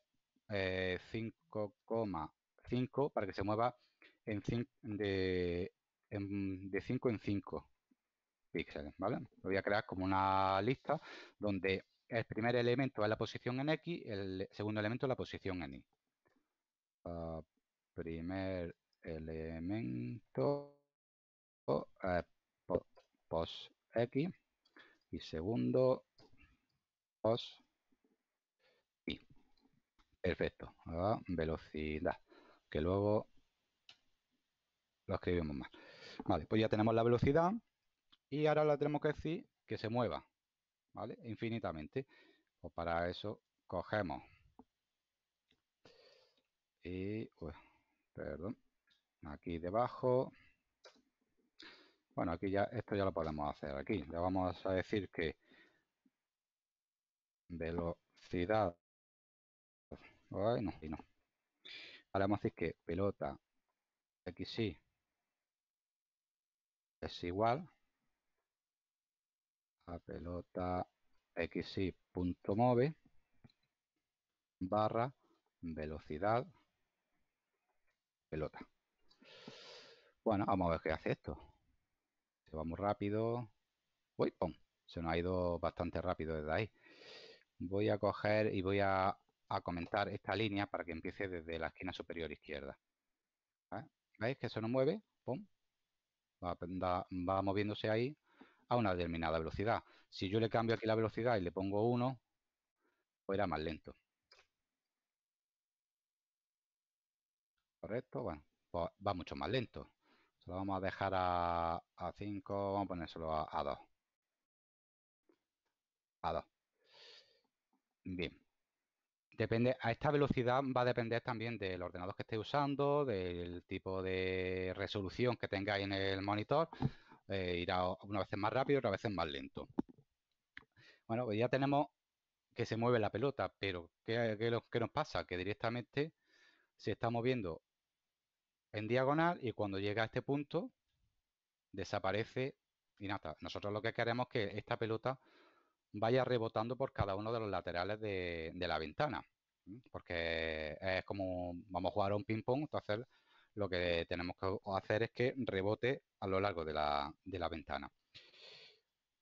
5,5 eh, para que se mueva de, de 5 en 5 píxeles, ¿vale? Lo voy a crear como una lista donde el primer elemento es la posición en X, el segundo elemento es la posición en Y. Ah, primer elemento pos X y segundo pos Y. Perfecto. velocidad. Que luego lo escribimos mal. Vale, pues ya tenemos la velocidad y ahora la tenemos que decir que se mueva, ¿vale? Infinitamente. Pues para eso cogemos y, perdón, aquí debajo. Bueno, aquí ya, esto ya lo podemos hacer aquí. Le vamos a decir que velocidad. bueno, no, no. Ahora vamos a decir que pelota, aquí sí, es igual a pelota move barra velocidad pelota. Bueno, vamos a ver qué hace esto. Se va muy rápido. Uy, ¡pum! Se nos ha ido bastante rápido desde ahí. Voy a coger y voy a, a comentar esta línea para que empiece desde la esquina superior izquierda. ¿Veis que se nos mueve? ¡Pum! va, moviéndose ahí a una determinada velocidad. Si yo le cambio aquí la velocidad y le pongo 1, pues irá más lento. Correcto, bueno, pues va mucho más lento. lo vamos a dejar a, 5, vamos a ponérselo a, a 2. A 2. Bien. Depende, a esta velocidad va a depender también del ordenador que estéis usando, del tipo de resolución que tengáis en el monitor. Eh, irá una vez más rápido, otra vez más lento. Bueno, pues ya tenemos que se mueve la pelota, pero ¿qué, qué, qué nos pasa? Que directamente se está moviendo en diagonal y cuando llega a este punto desaparece y nada. Nosotros lo que queremos es que esta pelota vaya rebotando por cada uno de los laterales de, la ventana. Porque es como vamos a jugar a un ping-pong, entonces lo que tenemos que hacer es que rebote a lo largo de la, de la ventana.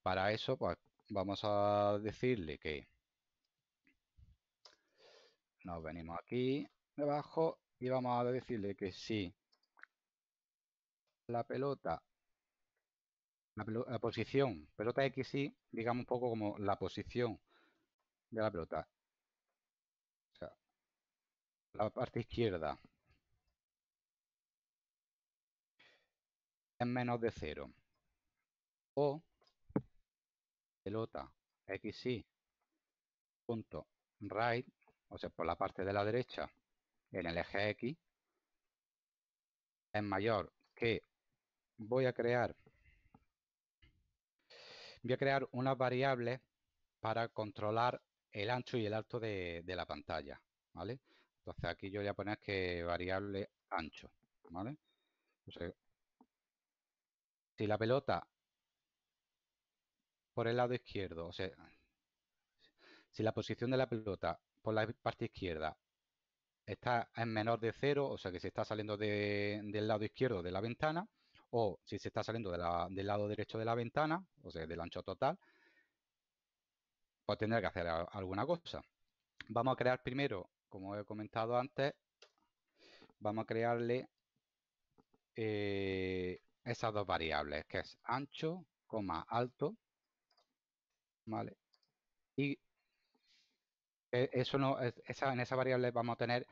Para eso, pues vamos a decirle que nos venimos aquí debajo y vamos a decirle que si la pelota la, posición, pelota Y, digamos un poco como la posición de la pelota. O sea, la parte izquierda es menos de cero. O pelota Y, punto right, o sea, por la parte de la derecha, en el eje X, es mayor que voy a crear voy a crear unas variables para controlar el ancho y el alto de, la pantalla, ¿vale? Entonces aquí yo voy a poner que variable ancho, si la pelota por el lado izquierdo, o sea, si la posición de la pelota por la parte izquierda está en menor de cero, o sea que se está saliendo del lado izquierdo de la ventana, o si se está saliendo del lado derecho de la ventana, o sea, del ancho total, pues tendrá que hacer alguna cosa. Vamos a crear primero, como he comentado antes, vamos a crearle eh, esas dos variables, que es ancho, coma, alto, ¿vale? Y e, eso no, en esa variable vamos a tener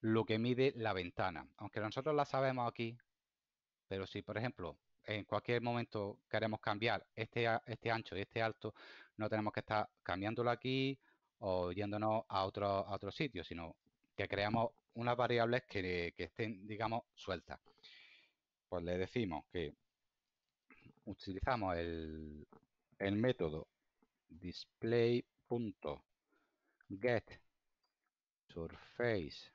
lo que mide la ventana. Aunque nosotros la sabemos aquí pero si, por ejemplo, en cualquier momento queremos cambiar este, este, ancho y este alto, no tenemos que estar cambiándolo aquí o yéndonos a otro, otro sitio, sino que creamos unas variables que, estén, digamos, sueltas. Pues le decimos que utilizamos el, el método display.getSurface.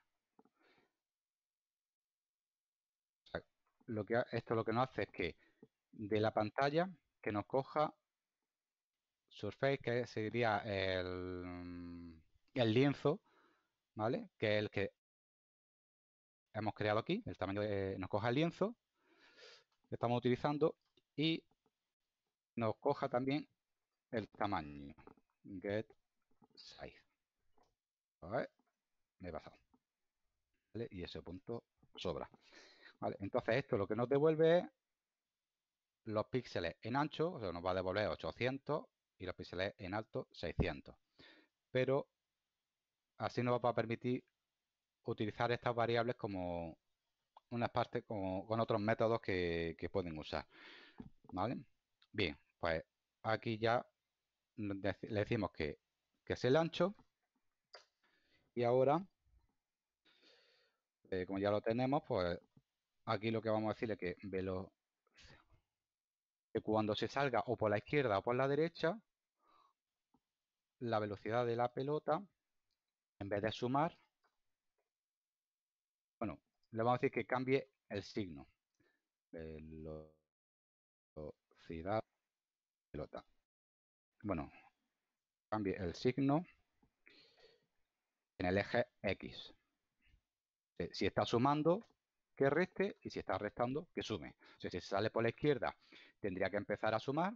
lo que esto lo que nos hace es que de la pantalla que nos coja Surface, que sería el, lienzo, ¿vale? Que es el que hemos creado aquí, el tamaño nos coja el lienzo que estamos utilizando y nos coja también el tamaño, get size. ¿Vale? Me he pasado. Y ese punto sobra entonces esto lo que nos devuelve es los píxeles en ancho, o sea, nos va a devolver 800 y los píxeles en alto 600. Pero así nos va a permitir utilizar estas variables como unas partes con otros métodos que, pueden usar. Bien, pues aquí ya le decimos que, es el ancho y ahora, eh, como ya lo tenemos, pues Aquí lo que vamos a decir es que velo, que cuando se salga o por la izquierda o por la derecha, la velocidad de la pelota, en vez de sumar, bueno, le vamos a decir que cambie el signo. Velocidad pelota. Bueno, cambie el signo en el eje X. Si está sumando, que reste y si está restando, que sume. O sea, si sale por la izquierda, tendría que empezar a sumar,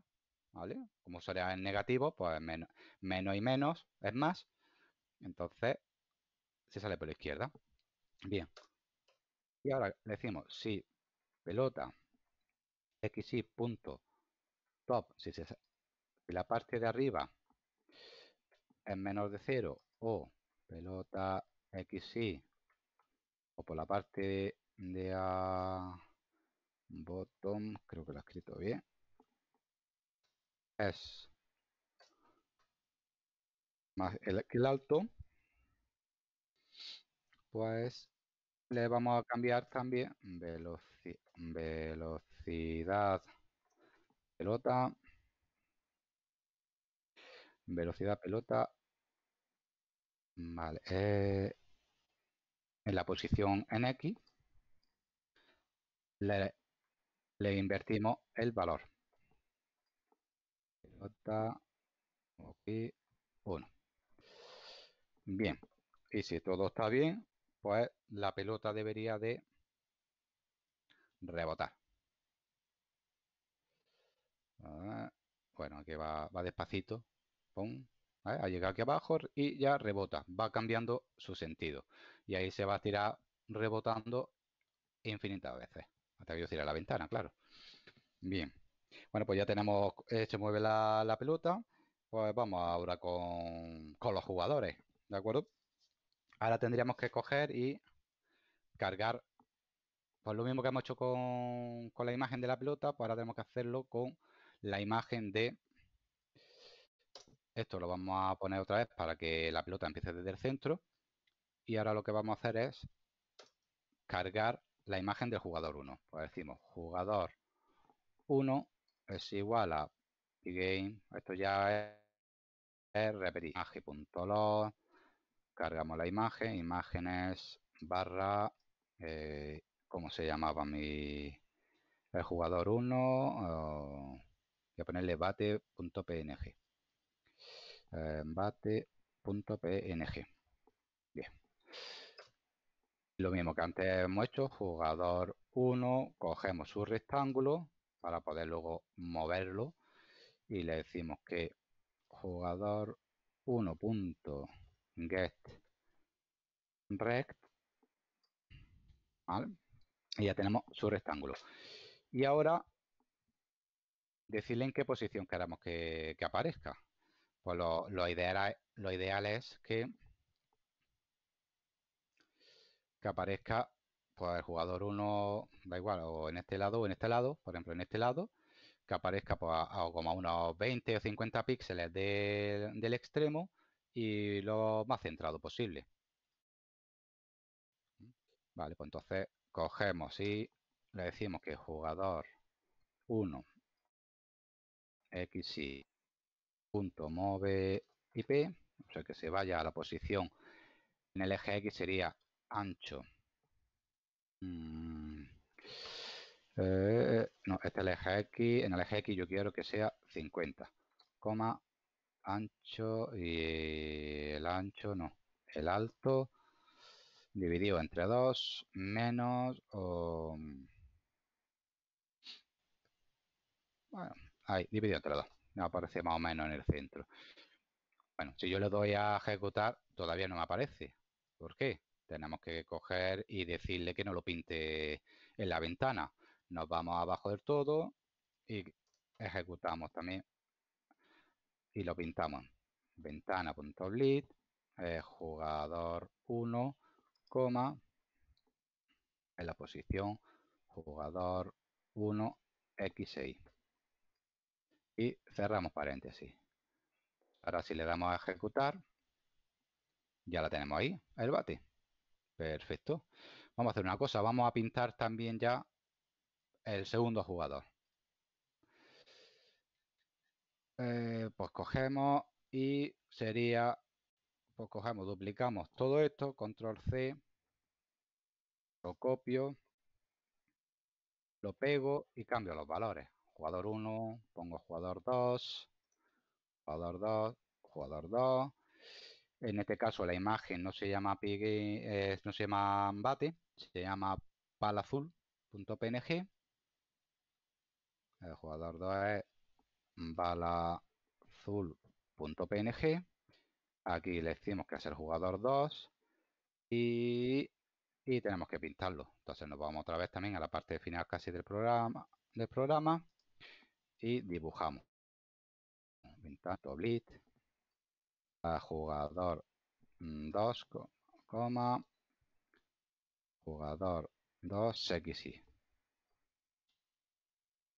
¿vale? Como sería en negativo, pues menos, menos y menos es más. Entonces, se sale por la izquierda. Bien. Y ahora decimos si pelota xy punto top, si, la parte de arriba es menor de cero, o pelota xy o por la parte de a bottom, creo que lo he escrito bien. Es más el, alto. Pues le vamos a cambiar también velocidad pelota velocidad pelota vale eh, en la posición en x le, invertimos el valor. Pelota ok, 1. Bien, y si todo está bien, pues la pelota debería de rebotar. Ah, bueno, aquí va, despacito. ¿eh? Ha llegado aquí abajo y ya rebota. Va cambiando su sentido. Y ahí se va a tirar rebotando infinitas veces atrevido a decir a la ventana, claro. Bien. Bueno, pues ya tenemos, se mueve la, pelota. Pues vamos ahora con, con los jugadores, ¿de acuerdo? Ahora tendríamos que coger y cargar pues lo mismo que hemos hecho con, con, la imagen de la pelota, pues ahora tenemos que hacerlo con la imagen de... Esto lo vamos a poner otra vez para que la pelota empiece desde el centro. Y ahora lo que vamos a hacer es cargar la imagen del jugador 1. Pues decimos jugador 1 es igual a game Esto ya es, es repetir imagen.log. Cargamos la imagen, imágenes barra, como eh, ¿cómo se llamaba mi el jugador 1? voy a ponerle bate.png. Eh, bate.png. Lo mismo que antes hemos hecho, jugador 1, cogemos su rectángulo para poder luego moverlo y le decimos que jugador 1.get rect y ya tenemos su rectángulo y ahora decirle en qué posición queremos que, aparezca pues lo, ideal, lo ideal es que que aparezca pues el jugador 1, da igual, o en este lado o en este lado, por ejemplo, en este lado, que aparezca pues, a, como unos 20 o 50 píxeles del extremo y lo más centrado posible. Vale, pues entonces cogemos y le decimos que jugador 1 xy punto move ip, o sea que se vaya a la posición en el eje X sería ancho. Mm. Eh, no, este es el eje X. En el eje X yo quiero que sea 50, coma, ancho y el ancho no. El alto dividido entre 2 menos mm. Bueno, ahí, dividido entre 2. Me aparece más o menos en el centro. Bueno, si yo le doy a ejecutar, todavía no me aparece. ¿Por qué? Tenemos que coger y decirle que no lo pinte en la ventana. Nos vamos abajo del todo y ejecutamos también y lo pintamos. Ventana.blit, eh, jugador 1, coma, en la posición jugador 1, x6. Y cerramos paréntesis. Ahora si le damos a ejecutar, ya la tenemos ahí, el bate. Perfecto. Vamos a hacer una cosa. Vamos a pintar también ya el segundo jugador. Eh, pues cogemos y sería, pues cogemos, duplicamos todo esto, control C, lo copio, lo pego y cambio los valores. Jugador 1, pongo jugador 2, jugador 2, jugador 2, en este caso la imagen no se llama eh, no se llama Bate, se llama palazul.png. El jugador 2 es balazul.png. Aquí le decimos que es el jugador 2 y, tenemos que pintarlo. Entonces nos vamos otra vez también a la parte final casi del programa, del programa y dibujamos. Pintar, blitz jugador 2, coma, jugador 2, y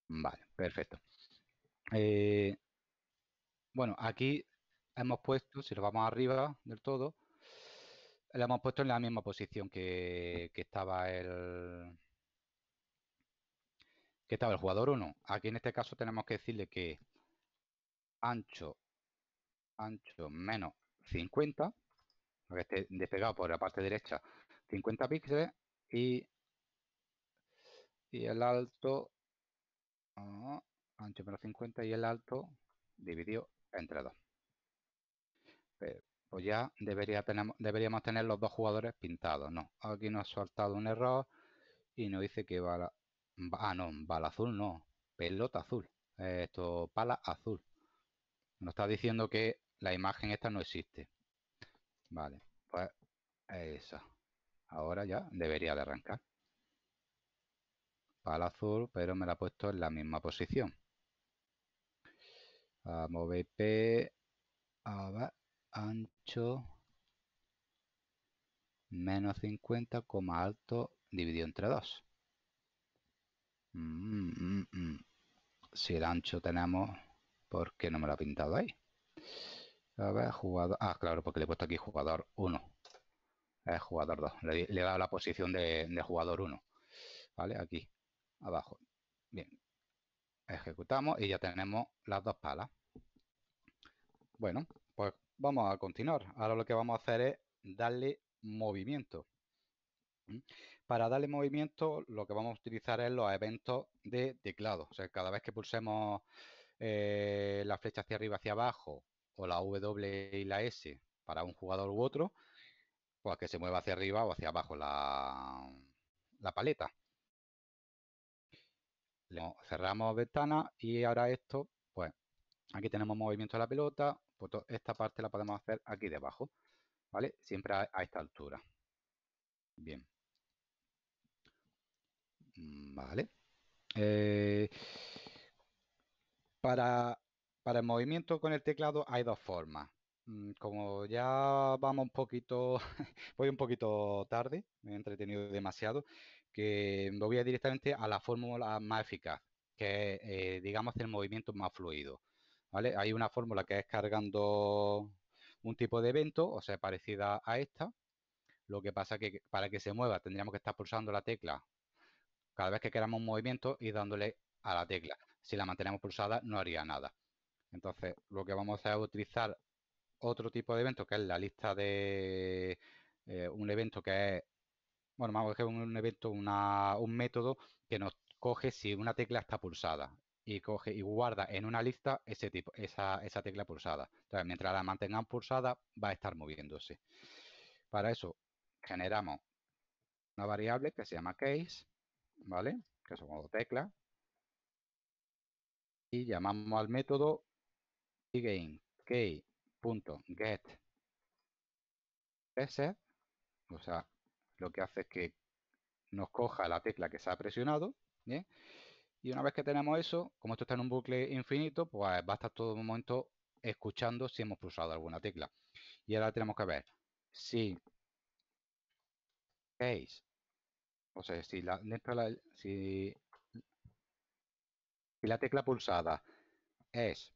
Vale, perfecto. Eh, bueno, aquí hemos puesto, si lo vamos arriba del todo, lo hemos puesto en la misma posición que, que estaba el que estaba el jugador 1. Aquí en este caso tenemos que decirle que ancho ancho menos 50, para que esté despegado por la parte derecha, 50 píxeles y, y el alto, ah, ancho menos 50 y el alto dividido entre dos. Pues ya debería deberíamos tener los dos jugadores pintados. No, aquí nos ha soltado un error y nos dice que va Ah, no, bala azul no, pelota azul. Esto, pala azul. Nos está diciendo que la imagen esta no existe. Vale, pues esa. Ahora ya debería de arrancar. Pala azul, pero me la ha puesto en la misma posición. Vamos, VP, a ver, ancho, menos 50, alto, dividido entre 2. Mm, mm, mm. Si el ancho tenemos ¿Por qué no me lo ha pintado ahí? A ver, jugador... Ah, claro, porque le he puesto aquí jugador 1. Es jugador 2. Le, da he dado la posición de, de jugador 1. ¿Vale? Aquí, abajo. Bien. Ejecutamos y ya tenemos las dos palas. Bueno, pues vamos a continuar. Ahora lo que vamos a hacer es darle movimiento. ¿Mm? Para darle movimiento, lo que vamos a utilizar es los eventos de teclado. O sea, cada vez que pulsemos eh, la flecha hacia arriba, hacia abajo, o la W y la S para un jugador u otro, pues que se mueva hacia arriba o hacia abajo la, paleta. cerramos ventana y ahora esto, pues aquí tenemos movimiento de la pelota, pues esta parte la podemos hacer aquí debajo, ¿vale? Siempre a, esta altura. Bien. Mm, vale. Eh, para, el movimiento con el teclado hay dos formas. Mm, como ya vamos un poquito, [LAUGHS] voy un poquito tarde, me he entretenido demasiado, que me voy directamente a la fórmula más eficaz, que es, eh, digamos, el movimiento más fluido. ¿vale? Hay una fórmula que es cargando un tipo de evento, o sea, parecida a esta. Lo que pasa que para que se mueva tendríamos que estar pulsando la tecla cada vez que queramos un movimiento y dándole a la tecla si la mantenemos pulsada no haría nada. Entonces, lo que vamos a utilizar otro tipo de evento, que es la lista de eh, un evento que es, bueno, vamos a un, evento, un método que nos coge si una tecla está pulsada y coge y guarda en una lista ese tipo, esa, esa tecla pulsada. Entonces, mientras la mantengan pulsada, va a estar moviéndose. Para eso, generamos una variable que se llama case, ¿vale? Que es como tecla, y llamamos al método keyGain, key.get o sea, lo que hace es que nos coja la tecla que se ha presionado, ¿bien? Y una vez que tenemos eso, como esto está en un bucle infinito, pues va a estar todo el momento escuchando si hemos pulsado alguna tecla. Y ahora tenemos que ver si case, o sea, si, la, la, si y la tecla pulsada es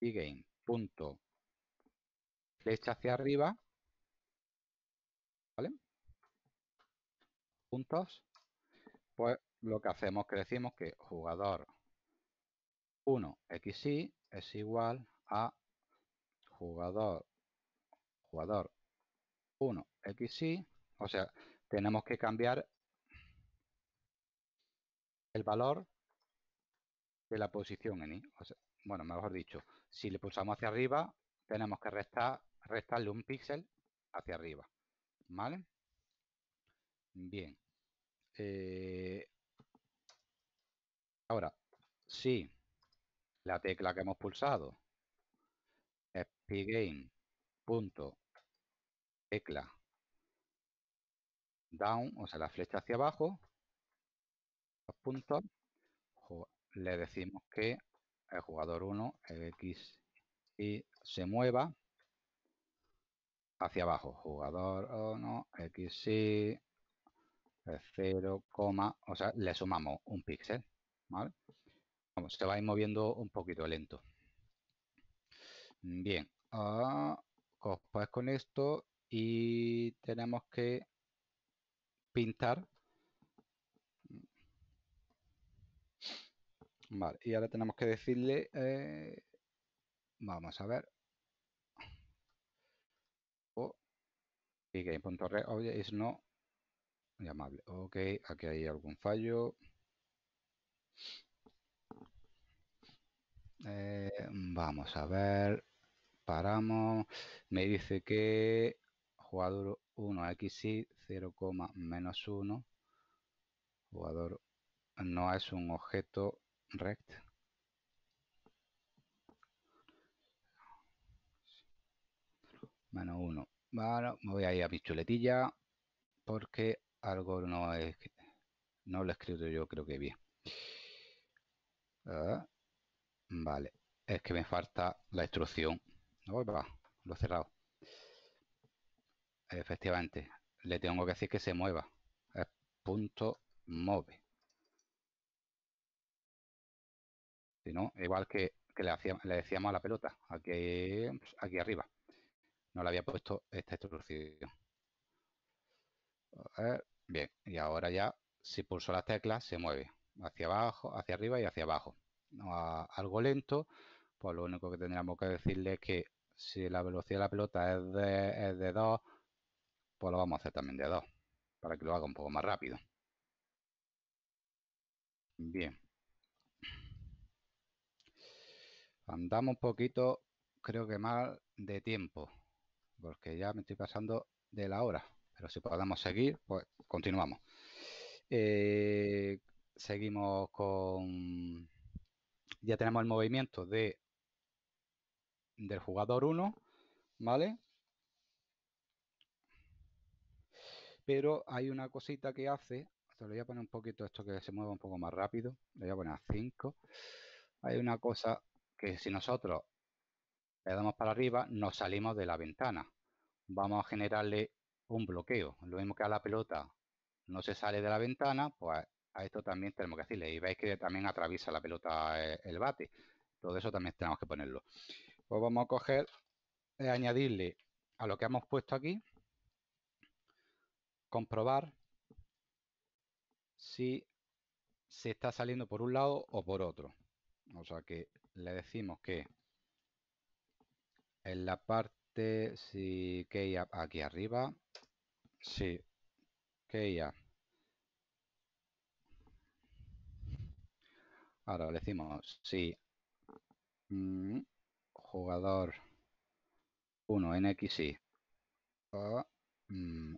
begin punto flecha hacia arriba, ¿vale? Puntos, pues lo que hacemos es que decimos que jugador 1xy es igual a jugador jugador 1xy, o sea, tenemos que cambiar el valor la posición en i. O bueno, mejor dicho, si le pulsamos hacia arriba, tenemos que restar, restarle un píxel hacia arriba. ¿Vale? Bien. Eh, ahora, si la tecla que hemos pulsado es tecla down, o sea, la flecha hacia abajo, los puntos, le decimos que el jugador 1, el X, y se mueva hacia abajo. Jugador 1, X, y 0, eh, o sea, le sumamos un píxel, ¿vale? se va a ir moviendo un poquito lento. Bien, pues con esto y tenemos que pintar Vale, y ahora tenemos que decirle, eh, vamos a ver, o oh, keygame.red oye, es no llamable. Ok, aquí hay algún fallo. Eh, vamos a ver, paramos, me dice que jugador 1xy 0, menos 1, jugador no es un objeto rect menos uno Bueno, me voy a ir a mi chuletilla porque algo no es no lo he escrito yo creo que bien. Ah, vale, es que me falta la instrucción. No, voy, va, lo he cerrado. Efectivamente, le tengo que decir que se mueva. Es punto move. igual que, le, decíamos a la pelota, aquí, pues, aquí arriba. No le había puesto esta instrucción. bien, y ahora ya si pulso las teclas se mueve hacia abajo, hacia arriba y hacia abajo. a, algo lento, pues lo único que tendríamos que decirle es que si la velocidad de la pelota es de, es de 2, pues lo vamos a hacer también de 2, para que lo haga un poco más rápido. Bien, andamos un poquito, creo que mal, de tiempo, porque ya me estoy pasando de la hora, pero si podemos seguir, pues continuamos. Eh, seguimos con... Ya tenemos el movimiento de del jugador 1, ¿vale? Pero hay una cosita que hace, Se lo voy a poner un poquito esto que se mueva un poco más rápido, le voy a poner a 5. Hay una cosa que si nosotros le damos para arriba, no salimos de la ventana. Vamos a generarle un bloqueo. Lo mismo que a la pelota no se sale de la ventana, pues a esto también tenemos que decirle. Y veis que también atraviesa la pelota eh, el bate. Todo eso también tenemos que ponerlo. Pues vamos a coger, y eh, añadirle a lo que hemos puesto aquí, comprobar si se está saliendo por un lado o por otro. O sea que le decimos que en la parte, si que aquí arriba, si que ahora le decimos si mm, jugador 1 en X y mm.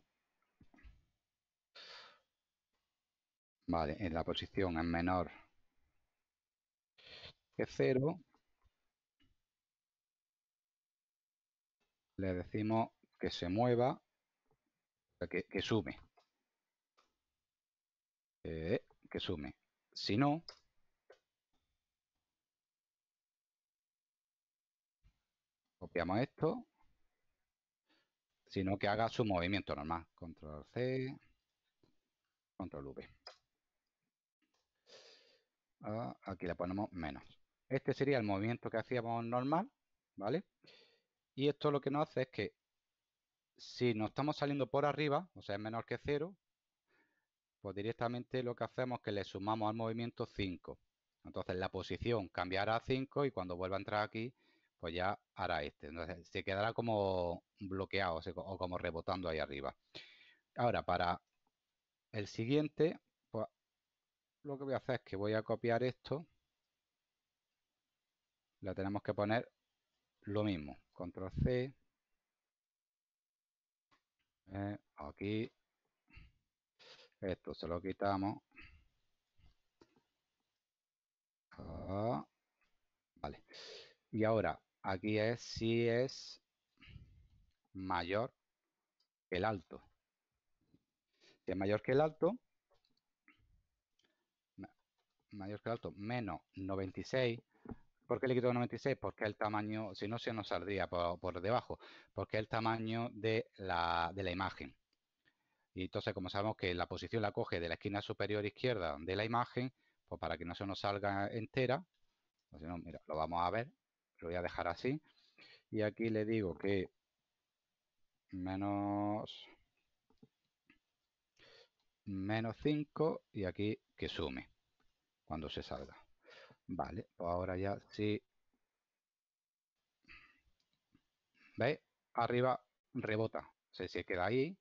Vale, en la posición en menor que 0 le decimos que se mueva, que, que sume. Eh, que sume. Si no, copiamos esto, sino que haga su movimiento normal. Control C, control V. Ah, aquí le ponemos menos. Este sería el movimiento que hacíamos normal, ¿vale? Y esto lo que nos hace es que si nos estamos saliendo por arriba, o sea, es menor que 0, pues directamente lo que hacemos es que le sumamos al movimiento 5. Entonces la posición cambiará a 5 y cuando vuelva a entrar aquí, pues ya hará este. Entonces se quedará como bloqueado o como rebotando ahí arriba. Ahora, para el siguiente, pues lo que voy a hacer es que voy a copiar esto la tenemos que poner lo mismo. Control C. Eh, aquí. Esto se lo quitamos. Ah, vale. Y ahora, aquí es si es mayor que el alto. Si es mayor que el alto, mayor que el alto, menos 96 ¿Por qué el quito 96? Porque el tamaño, si no se nos saldría por, debajo, porque el tamaño de la, de la imagen. Y entonces, como sabemos que la posición la coge de la esquina superior izquierda de la imagen, pues para que no se nos salga entera, pues lo vamos a ver, lo voy a dejar así. Y aquí le digo que menos, menos 5 y aquí que sume cuando se salga. Vale, pues ahora ya sí. ¿Veis? Arriba rebota, se, queda ahí.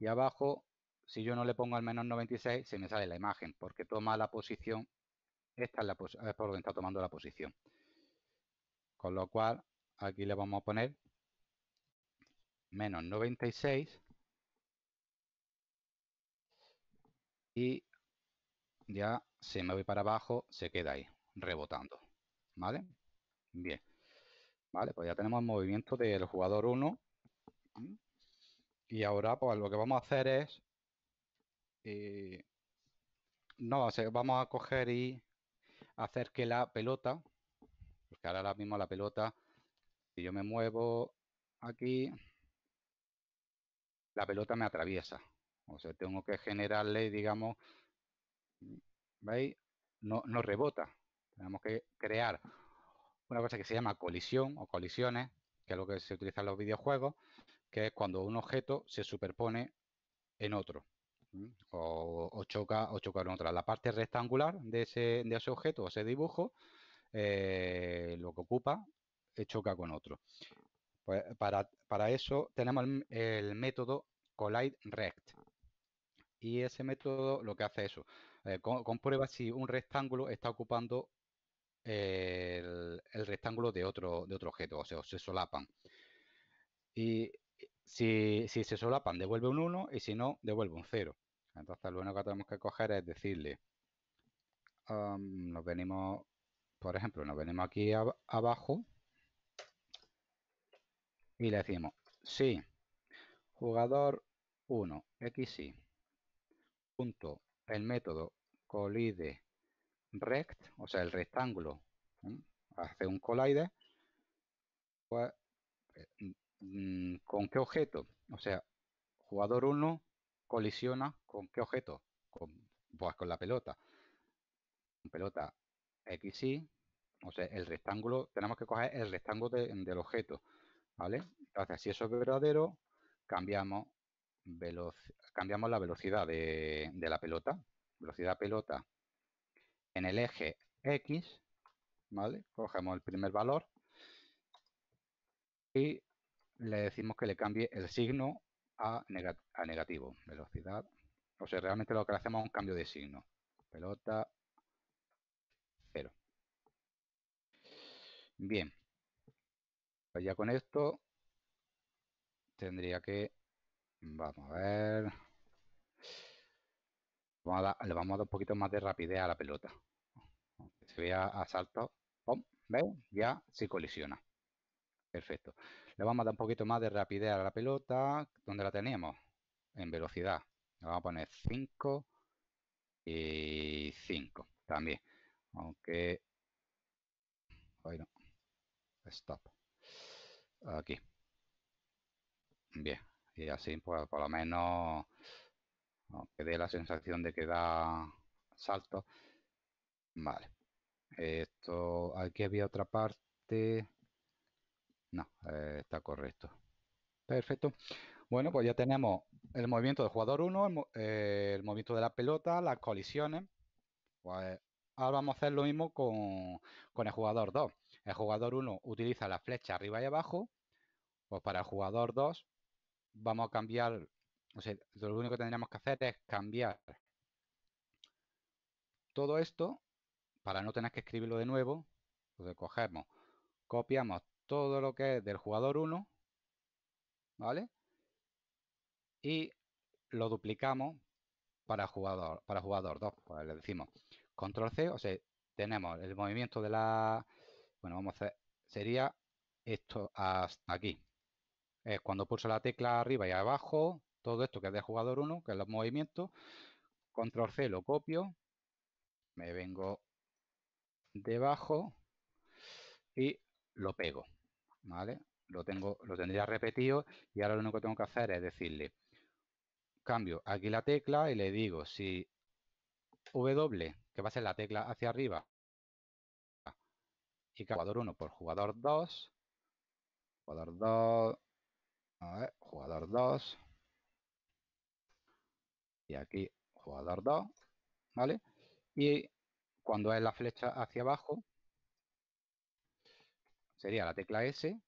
Y abajo, si yo no le pongo al menos 96, se me sale la imagen, porque toma la posición. Esta es, la, posición, es por donde está tomando la posición. Con lo cual, aquí le vamos a poner menos 96 y ya se me voy para abajo, se queda ahí rebotando. ¿Vale? Bien. Vale, pues ya tenemos el movimiento del jugador 1. Y ahora, pues lo que vamos a hacer es. Eh, no, vamos a coger y hacer que la pelota. Porque ahora mismo la pelota. Si yo me muevo aquí. La pelota me atraviesa. O sea, tengo que generarle, digamos. ¿Veis? No, no rebota. Tenemos que crear una cosa que se llama colisión o colisiones, que es lo que se utiliza en los videojuegos, que es cuando un objeto se superpone en otro o, choca o choca en otra. La parte rectangular de ese, de ese objeto o ese dibujo, eh, lo que ocupa, choca con otro. Pues para, eso tenemos el, método collide rect. Y ese método lo que hace eso, eh, comprueba si un rectángulo está ocupando el, rectángulo de otro, de otro objeto, o sea, se solapan. Y si, si, se solapan, devuelve un 1 y si no, devuelve un 0. Entonces, lo único que tenemos que coger es decirle, um, nos venimos, por ejemplo, nos venimos aquí abajo y le decimos, si jugador 1, xy, punto, el método colide rect, o sea, el rectángulo, hace un collider, pues, eh, mm, ¿con qué objeto? O sea, jugador 1 colisiona con qué objeto? Con, pues con la pelota. Pelota XY, o sea, el rectángulo, tenemos que coger el rectángulo del objeto, ¿vale? Entonces, si eso es verdadero, cambiamos, cambiamos la velocidad de la pelota, velocidad pelota en el eje X, ¿vale? Cogemos el primer valor y le decimos que le cambie el signo a, negativo, velocidad. O sea, realmente lo que le hacemos es un cambio de signo. Pelota, cero. Bien. Pues ya con esto tendría que... Vamos a ver... le vamos a dar un poquito más de rapidez a la pelota se vea a salto, ¡pum! Ya se colisiona. Perfecto. Le vamos a dar un poquito más de rapidez a la pelota. donde la teníamos? En velocidad. Le vamos a poner 5 y 5 también. Aunque... Bueno. Stop. Aquí. Bien. Y así, pues, por lo menos, aunque dé la sensación de que da salto. Vale. Esto, aquí había otra parte. No, eh, está correcto. Perfecto. Bueno, pues ya tenemos el movimiento del jugador 1, eh, el, movimiento de la pelota, las colisiones. Pues ahora vamos a hacer lo mismo con, el jugador 2. El jugador 1 utiliza la flecha arriba y abajo. Pues para el jugador 2 vamos a cambiar, lo único que tendríamos que hacer es cambiar todo esto para no tener que escribirlo de nuevo, pues cogemos, copiamos todo lo que es del jugador 1, ¿vale? Y lo duplicamos para jugador, para jugador 2, pues le decimos control C, o sea, tenemos el movimiento de la, bueno, vamos a hacer, sería esto hasta aquí. Es cuando pulso la tecla arriba y abajo, todo esto que es de jugador 1, que es los movimientos, control C lo copio, me vengo debajo y lo pego, ¿vale? Lo, tengo, lo tendría repetido y ahora lo único que tengo que hacer es decirle, cambio aquí la tecla y le digo si W, que va a ser la tecla hacia arriba, y jugador 1 por jugador 2, jugador 2, jugador 2, y aquí jugador 2, ¿vale? Y cuando es la flecha hacia abajo, sería la tecla S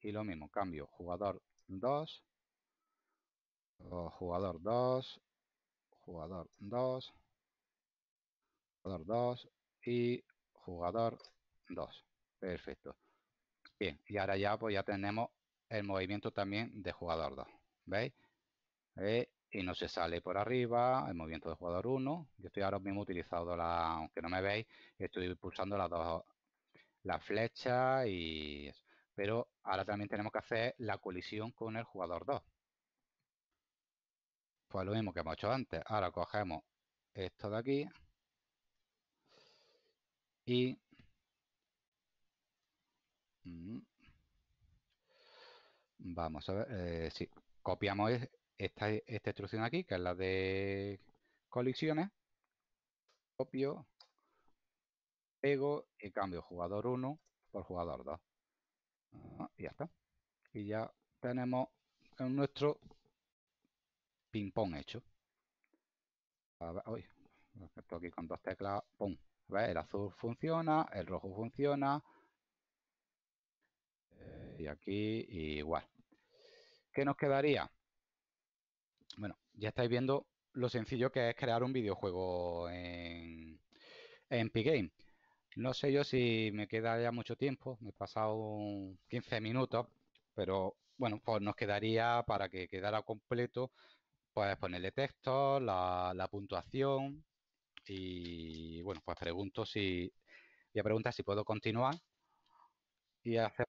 y lo mismo, cambio jugador 2, jugador 2, jugador 2, jugador 2 y jugador 2. Perfecto. Bien, y ahora ya pues ya tenemos el movimiento también de jugador 2. ¿Veis? Eh, y no se sale por arriba, el movimiento del jugador 1. Yo estoy ahora mismo utilizando la, aunque no me veis, estoy pulsando las dos, la flecha y Pero ahora también tenemos que hacer la colisión con el jugador 2. Pues lo mismo que hemos hecho antes. Ahora cogemos esto de aquí y... Mm, vamos a ver, eh, sí, copiamos esta, instrucción aquí, que es la de colisiones copio, pego y cambio jugador 1 por jugador 2. Ah, y ya está. Y ya tenemos nuestro ping-pong hecho. A ver, aquí con dos teclas, ¡pum! El azul funciona, el rojo funciona. Eh, y aquí igual. ¿Qué nos quedaría? ya estáis viendo lo sencillo que es crear un videojuego en, en game No sé yo si me queda ya mucho tiempo, me he pasado 15 minutos, pero bueno, pues nos quedaría para que quedara completo, pues ponerle texto, la, puntuación y bueno, pues pregunto si, si puedo continuar y hacemos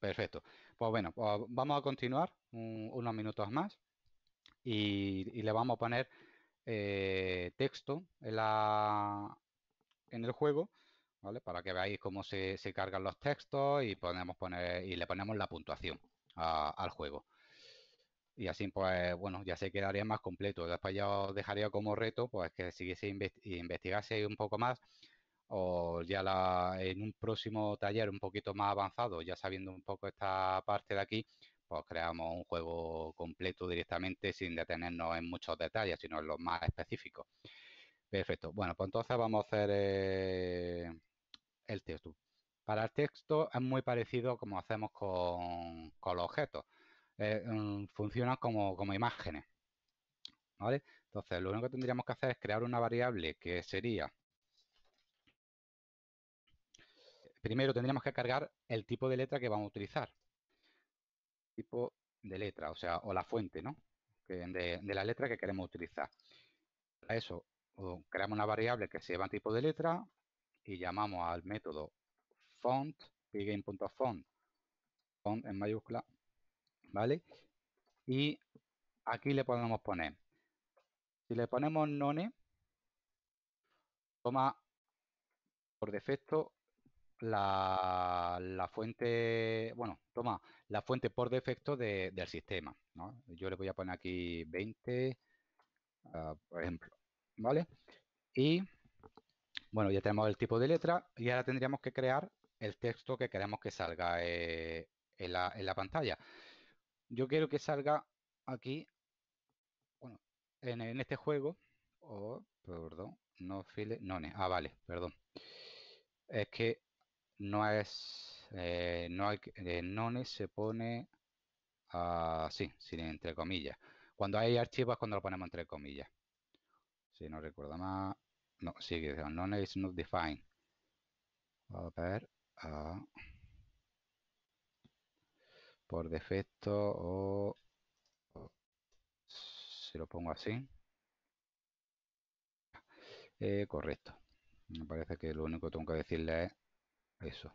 Perfecto. Pues bueno, pues vamos a continuar unos minutos más y, le vamos a poner eh, texto en, el juego, ¿vale? Para que veáis cómo se, cargan los textos y, podemos poner, y le ponemos la puntuación al juego. Y así, pues, bueno, ya se quedaría más completo. Después ya os dejaría como reto, pues, que siguiese investigase un poco más o ya en un próximo taller un poquito más avanzado, ya sabiendo un poco esta parte de aquí, pues creamos un juego completo directamente sin detenernos en muchos detalles, sino en los más específicos. Perfecto. Bueno, pues entonces vamos a hacer eh, el texto. Para el texto es muy parecido como hacemos con, los objetos. Eh, mm, funciona como, imágenes. Entonces, lo único que tendríamos que hacer es crear una variable que sería Primero tendríamos que cargar el tipo de letra que vamos a utilizar. Tipo de letra, o sea, o la fuente, ¿no? De, la letra que queremos utilizar. Para eso, creamos una variable que se llama tipo de letra y llamamos al método font, pgame.font, font en mayúscula, ¿vale? Y aquí le podemos poner, si le ponemos none, toma por defecto la, la, fuente, bueno, toma la fuente por defecto del sistema. Yo le voy a poner aquí 20, ah, por ejemplo, ¿vale? Y, bueno, ya tenemos el tipo de letra y ahora tendríamos que crear el texto que queremos que salga eh, en, la, en la pantalla. Yo quiero que salga aquí, bueno, en, este juego, o, oh, perdón, no file, no, ah, vale, perdón. Es que no es, eh, no, hay, eh, none se pone así, ah, sin entre comillas. Cuando hay archivos, cuando lo ponemos entre comillas. Si no recuerdo más, no, sigue, sí, none is not defined. A ver, ah. por defecto o, si lo pongo así. Eh, correcto. Me parece que lo único que tengo que decirle es eso.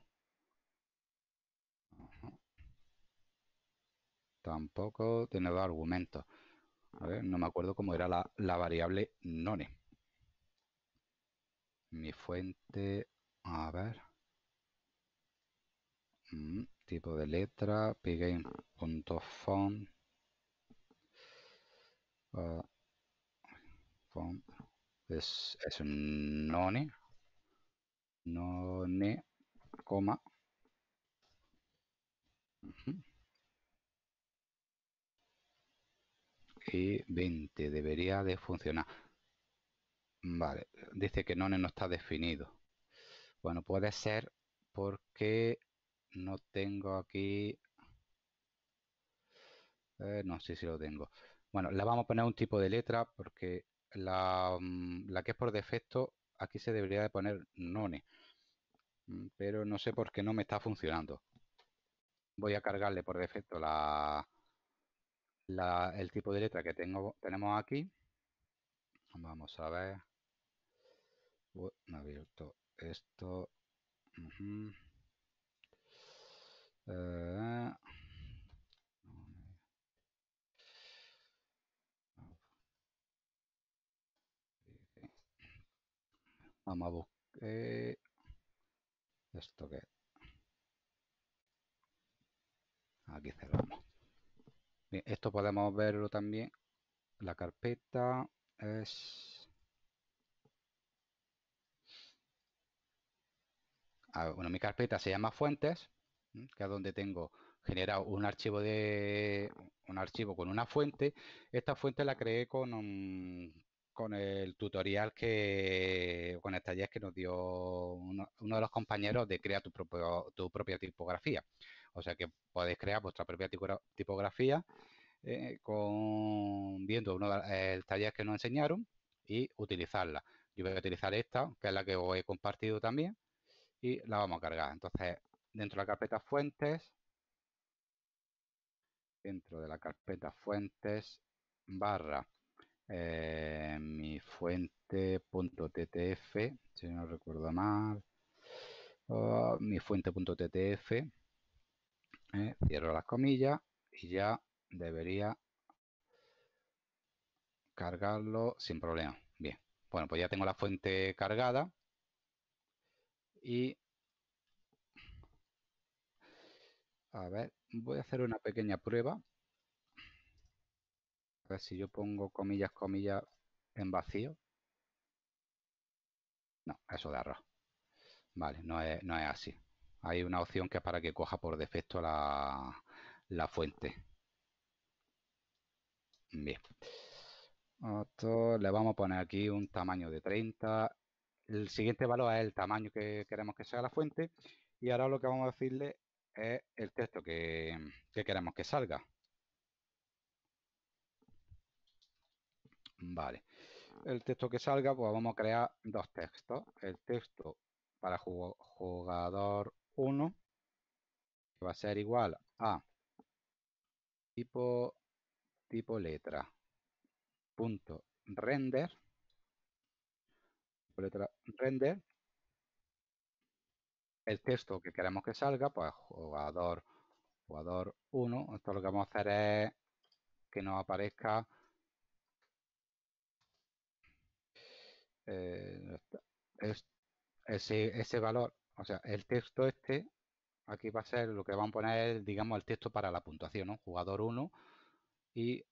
Tampoco tiene dos argumentos. A ver, no me acuerdo cómo era la, la variable none. Mi fuente, a ver. Mm, tipo de letra, pgame.font. punto ah, font. Es, es un none. None coma. Y 20 debería de funcionar. Vale, dice que none no está definido. Bueno, puede ser porque no tengo aquí... Eh, no, sé si lo tengo. Bueno, le vamos a poner un tipo de letra porque la, mm, la que es por defecto, aquí se debería de poner none. Mm, pero no sé por qué no me está funcionando. Voy a cargarle por defecto la, el tipo de letra que tengo, tenemos aquí. Vamos a ver. me ha abierto esto. Eh, vamos a buscar esto que aquí cerramos esto podemos verlo también la carpeta es bueno mi carpeta se llama fuentes que es donde tengo generado un archivo de un archivo con una fuente esta fuente la creé con un, con el tutorial que, con el taller que nos dio uno, de los compañeros de Crea tu, tu propia tipografía. O sea que podéis crear vuestra propia tipografía eh, con, viendo uno de, el taller que nos enseñaron y utilizarla. Yo voy a utilizar esta, que es la que os he compartido también, y la vamos a cargar. Entonces, dentro de la carpeta fuentes, dentro de la carpeta fuentes barra eh, mi fuente.ttf, si no recuerdo mal. Oh, mi fuente.ttf. Eh, cierro las comillas y ya debería cargarlo sin problema. Bien, bueno, pues ya tengo la fuente cargada y a ver, voy a hacer una pequeña prueba a pues ver si yo pongo comillas, comillas en vacío. No, eso de arroz. Vale, no es, así. Hay una opción que es para que coja por defecto la, fuente. Bien. le vamos a poner aquí un tamaño de 30. El siguiente valor es el tamaño que queremos que sea la fuente. Y ahora lo que vamos a decirle es el texto que queremos que salga. Vale. El texto que salga, pues vamos a crear dos textos. El texto para jugador 1, que va a ser igual a tipo, tipo letra, punto render, letra render. El texto que queremos que salga, pues jugador jugador 1. Esto lo que vamos a hacer es que nos aparezca Eh, ese, valor, o sea, el texto este, aquí va a ser lo que van a poner, digamos, el texto para la puntuación, Jugador 1 y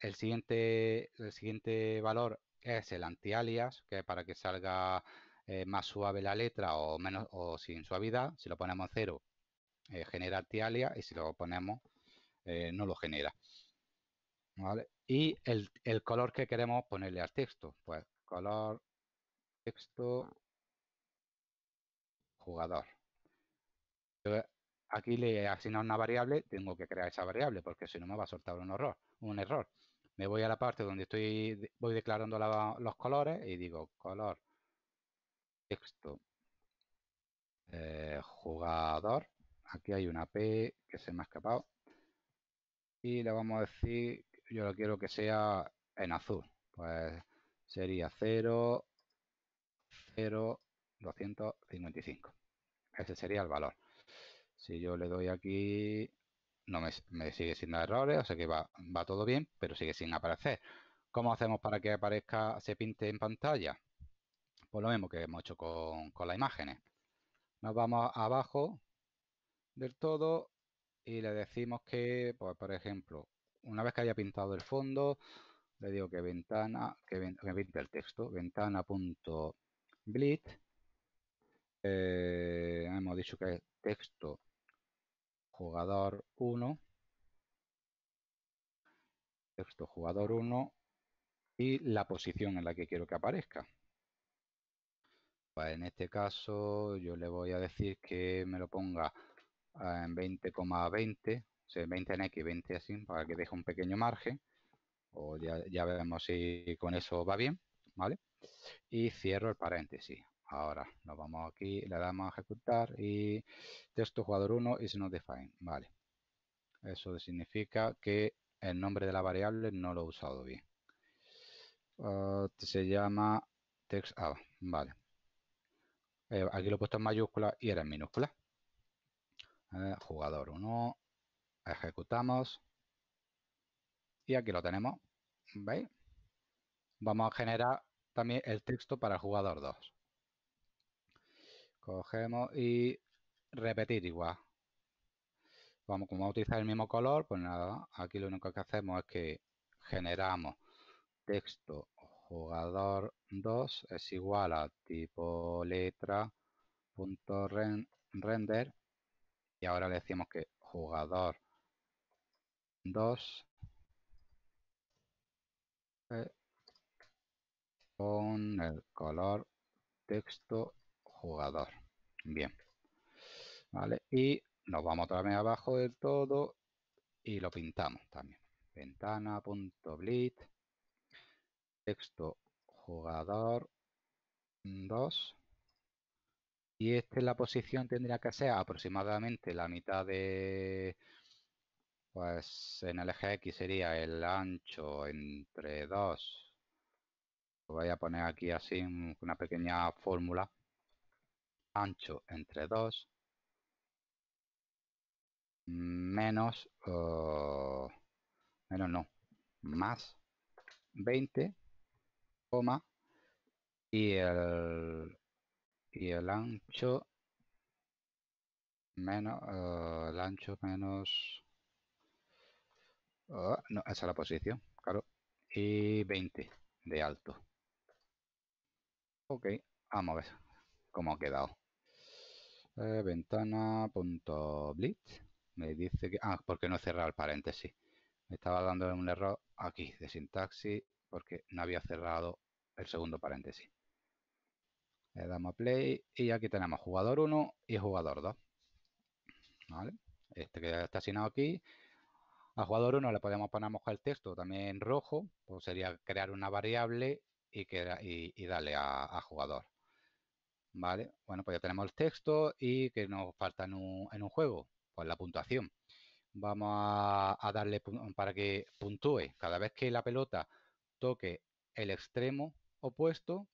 el siguiente, el siguiente valor es el anti-alias, que es para que salga eh, más suave la letra o menos o sin suavidad. Si lo ponemos 0 eh, genera alias y si lo ponemos, eh, no lo genera. ¿Vale? Y el, el, color que queremos ponerle al texto, pues color texto jugador. aquí le he asignado una variable, tengo que crear esa variable porque si no me va a soltar un error. Un error. Me voy a la parte donde estoy, voy declarando los colores y digo color texto eh, jugador. Aquí hay una P que se me ha escapado. Y le vamos a decir, yo lo quiero que sea en azul. Pues sería 0, 255. Ese sería el valor. Si yo le doy aquí, no me, sigue sin dar errores, o sea que va, todo bien, pero sigue sin aparecer. ¿Cómo hacemos para que aparezca, se pinte en pantalla? Pues lo mismo que hemos hecho con, las imágenes. Nos vamos abajo del todo y le decimos que, pues, por ejemplo, una vez que haya pintado el fondo, le digo que ventana, que, me que pinte el texto, ventana blitz eh, hemos dicho que es texto jugador 1. Texto jugador 1 y la posición en la que quiero que aparezca. Pues en este caso yo le voy a decir que me lo ponga eh, en 20,20, ,20, 20 en X, 20 así, para que deje un pequeño margen. O ya, ya si con eso va bien, ¿vale? y cierro el paréntesis. Ahora nos vamos aquí, le damos a ejecutar y texto jugador 1 is not define. Vale. Eso significa que el nombre de la variable no lo he usado bien. Ah, se llama text ah, vale. Eh, aquí lo he puesto en mayúscula y era en minúscula. Eh, jugador 1, ejecutamos y aquí lo tenemos. ¿Veis? Vamos a generar también el texto para el jugador 2. Cogemos y repetir igual. Vamos, como a utilizar el mismo color, pues nada, aquí lo único que hacemos es que generamos texto jugador 2 es igual a tipo letra punto render y ahora le decimos que jugador 2 con el color texto jugador. Bien. ¿Vale? Y nos vamos otra vez abajo del todo y lo pintamos también. Ventana.blit, texto jugador 2. Mm, y este la posición tendría que ser aproximadamente la mitad de... Pues en el eje X sería el ancho entre 2 voy a poner aquí así una pequeña fórmula. Ancho entre 2 menos, menos no, más 20, coma, y el, y el ancho menos, el ancho menos, no, esa es la posición, claro, y 20 de alto. Ok, vamos a ver cómo ha quedado. Eh, Ventana.blitz me dice que... Ah, porque no he cerrado el paréntesis. Me estaba dando un error aquí de sintaxis porque no había cerrado el segundo paréntesis. Le damos play y aquí tenemos jugador 1 y jugador 2. ¿Vale? Este que está asignado aquí. A jugador 1 le podemos poner el texto también en rojo, pues sería crear una variable y, que, y, darle a, jugador. ¿Vale? Bueno, pues ya tenemos el texto y que nos falta en un, juego, pues la puntuación. Vamos a, a darle para que puntúe. Cada vez que la pelota toque el extremo opuesto,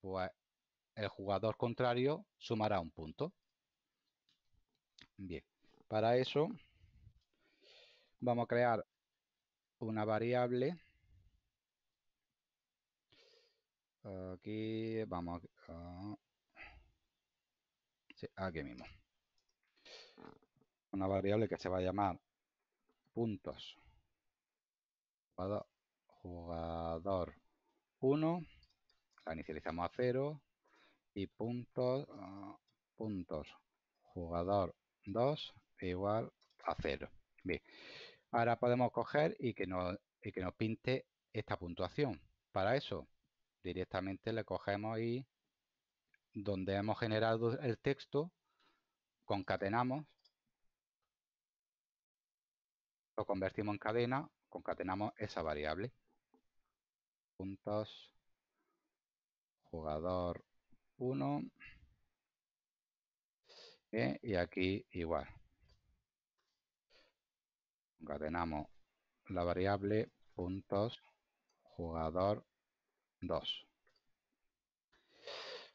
pues el jugador contrario sumará un punto. Bien, para eso vamos a crear una variable Aquí vamos. a... Ah, aquí mismo. Ah. Una variable que se va a llamar puntos. Jugador 1. La inicializamos a 0. Y puntos, ah, puntos. Jugador 2 igual a 0. Bien. Ahora podemos coger y que nos, y que nos pinte esta puntuación. Para eso Directamente le cogemos y donde hemos generado el texto, concatenamos, lo convertimos en cadena, concatenamos esa variable. Puntos, jugador 1. Eh, y aquí igual. Concatenamos la variable puntos jugador 2.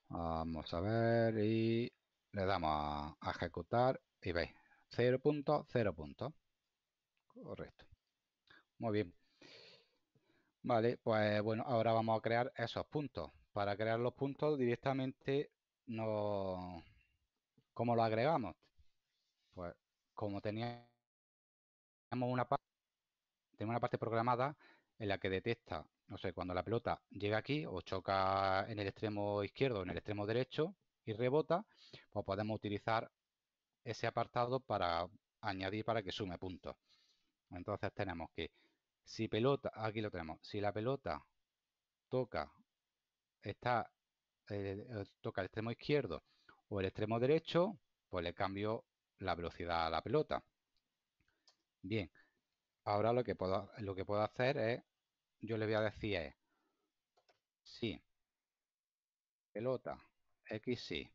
Vamos a ver y le damos a, ejecutar y veis, 0 puntos, Correcto. Muy bien. Vale, pues bueno, ahora vamos a crear esos puntos. Para crear los puntos directamente, no... ¿cómo lo agregamos? Pues como teníamos una parte, tenemos una parte programada en la que detecta no sé, cuando la pelota llega aquí o choca en el extremo izquierdo o en el extremo derecho y rebota, pues podemos utilizar ese apartado para añadir para que sume puntos. Entonces tenemos que si pelota, aquí lo tenemos, si la pelota toca, está, eh, eh, toca el extremo izquierdo o el extremo derecho, pues le cambio la velocidad a la pelota. Bien, ahora lo que puedo, lo que puedo hacer es yo le voy a decir es si pelota x y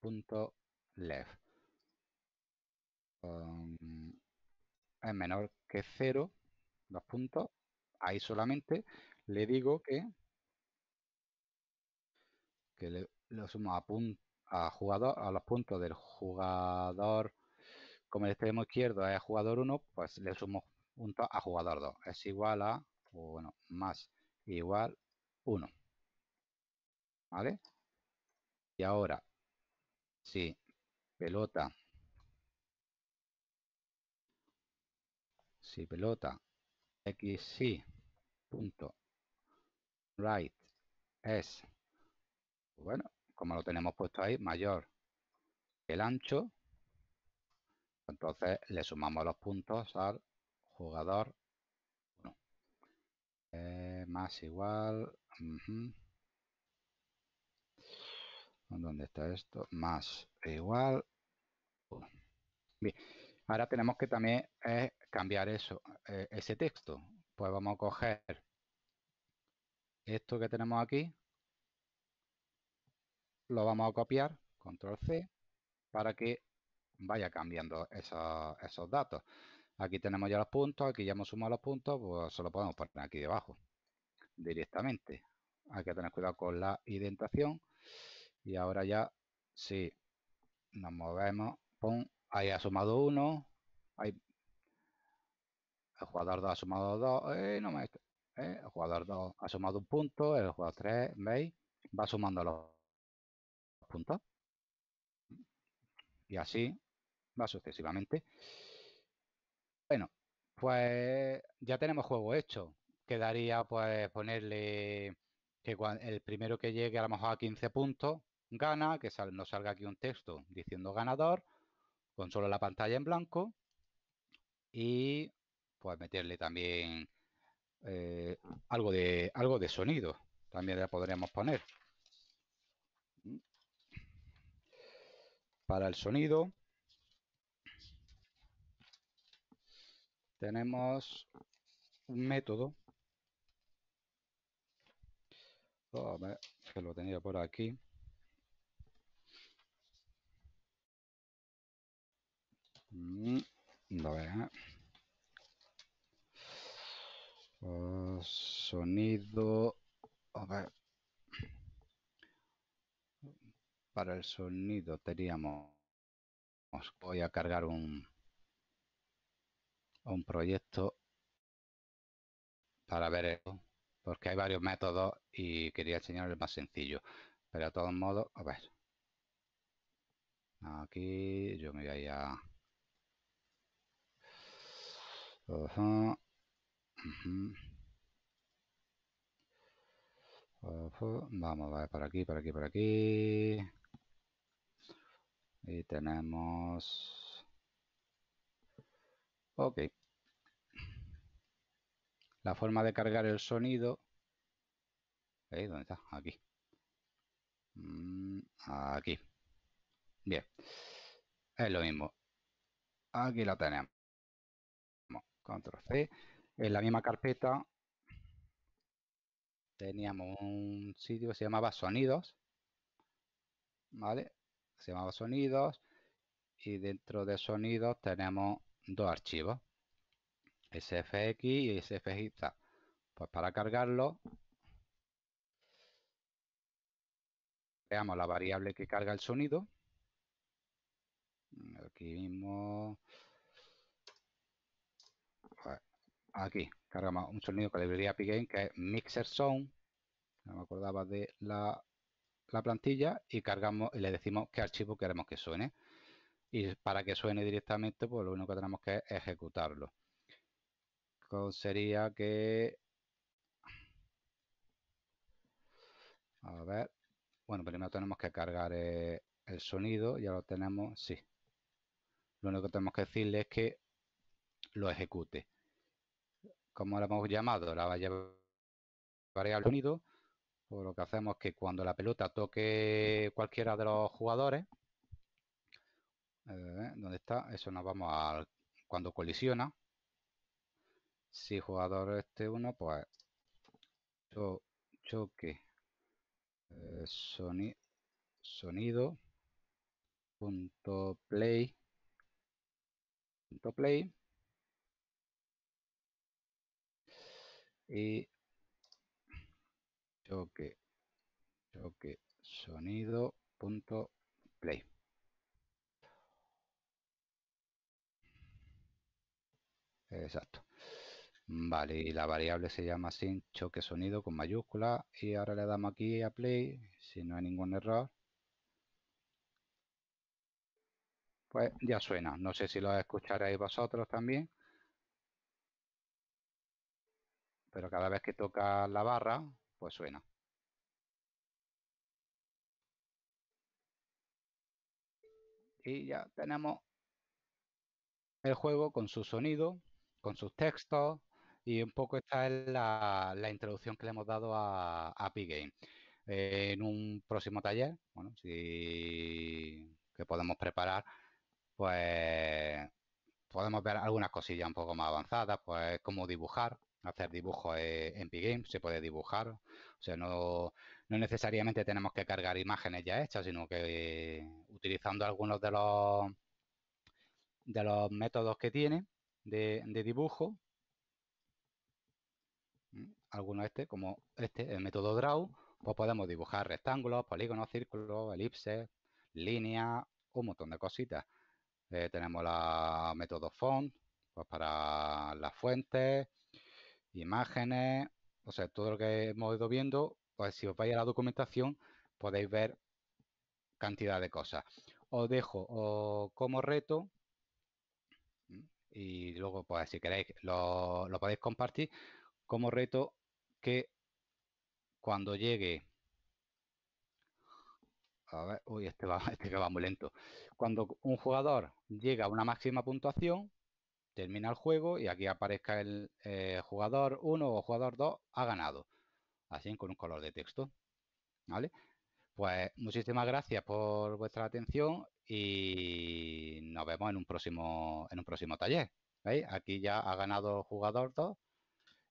punto left um, es menor que 0, dos puntos, ahí solamente le digo que, que le, lo sumo a, punto a, jugador, a los puntos del jugador, como el extremo izquierdo es jugador 1, pues le sumo punto a jugador 2 es igual a, bueno, más igual 1. ¿Vale? Y ahora, si pelota, si pelota xy punto right es, bueno, como lo tenemos puesto ahí, mayor que el ancho, entonces le sumamos los puntos al jugador eh, más igual. ¿Dónde está esto? Más igual. Uh, bien. Ahora tenemos que también eh, cambiar eso, eh, ese texto. Pues vamos a coger esto que tenemos aquí. Lo vamos a copiar, control C, para que vaya cambiando esos, esos datos. Aquí tenemos ya los puntos, aquí ya hemos sumado los puntos, pues solo podemos poner aquí debajo directamente. Hay que tener cuidado con la indentación. Y ahora ya, si nos movemos, ahí ha sumado uno, el jugador 2 ha sumado 2, eh, eh, el jugador 2 ha sumado un punto, el jugador 3, ¿veis? Va sumando los puntos. Y así va sucesivamente. Bueno, pues ya tenemos juego hecho. Quedaría pues ponerle que el primero que llegue a lo mejor a 15 puntos gana, que no nos salga aquí un texto diciendo ganador, con solo la pantalla en blanco y pues meterle también eh, algo, de, algo de sonido, también le podríamos poner. Para el sonido, tenemos un método. Oh, a ver, que lo tenía por aquí. Mm, a ver, oh, sonido. A ver. Para el sonido teníamos. Voy a cargar un un proyecto para ver esto, porque hay varios métodos y quería enseñar el más sencillo. Pero de todos modos, a ver. Aquí yo me voy a... Vamos a ver por aquí, por aquí, por aquí. Y tenemos Ok. La forma de cargar el sonido... ¿Eh? ¿Dónde está? Aquí. Mm, aquí. Bien. Es lo mismo. Aquí la tenemos. Control C. En la misma carpeta teníamos un sitio que se llamaba sonidos. ¿Vale? Se llamaba sonidos. Y dentro de sonidos tenemos dos archivos, SFX y SFX. Pues para cargarlo, veamos la variable que carga el sonido. Aquí mismo. Pues, aquí cargamos un sonido con la librería Pigame que es Mixer Sound. No me acordaba de la, la plantilla y cargamos y le decimos qué archivo queremos que suene y para que suene directamente, pues lo único que tenemos que ejecutarlo. sería que... A ver... Bueno, primero tenemos que cargar e-, el sonido, ya lo tenemos, sí. Lo único que tenemos que decirle es que lo ejecute. Como lo hemos llamado, la variable sonido, pues lo que hacemos es que cuando la pelota toque cualquiera de los jugadores, eh, ¿dónde está? Eso nos vamos al cuando colisiona. Si jugador este uno, pues choque eh, sonido punto play punto play y choque choque sonido punto play Exacto. Vale, y la variable se llama sin choque sonido con mayúscula. Y ahora le damos aquí a play, si no hay ningún error. Pues ya suena. No sé si lo escucharéis vosotros también. Pero cada vez que toca la barra, pues suena. Y ya tenemos el juego con su sonido con sus textos y un poco esta es la, introducción que le hemos dado a, a game eh, en un próximo taller, bueno, si, que podemos preparar, pues podemos ver algunas cosillas un poco más avanzadas, pues cómo dibujar, hacer dibujos e-, en P-GAME, se puede dibujar, o sea, no, necesariamente tenemos que cargar imágenes ya hechas, sino que eh, utilizando algunos de los de los métodos que tiene, de, dibujo, alguno este, como este, el método draw, pues podemos dibujar rectángulos, polígonos, círculos, elipses, líneas, un montón de cositas. Eh, tenemos la método font, pues para las fuentes, imágenes, o sea, todo lo que hemos ido viendo, pues si os vais a la documentación podéis ver cantidad de cosas. Os dejo como reto y luego, pues si queréis, lo, podéis compartir como reto que cuando llegue... A ver, uy, este, va, [LAUGHS] este va muy lento. Cuando un jugador llega a una máxima puntuación, termina el juego y aquí aparezca el eh, jugador 1 o jugador 2 ha ganado. Así con un color de texto. ¿Vale? Pues muchísimas gracias por vuestra atención y nos vemos en un próximo, en un próximo taller. Aquí ya ha ganado el jugador 2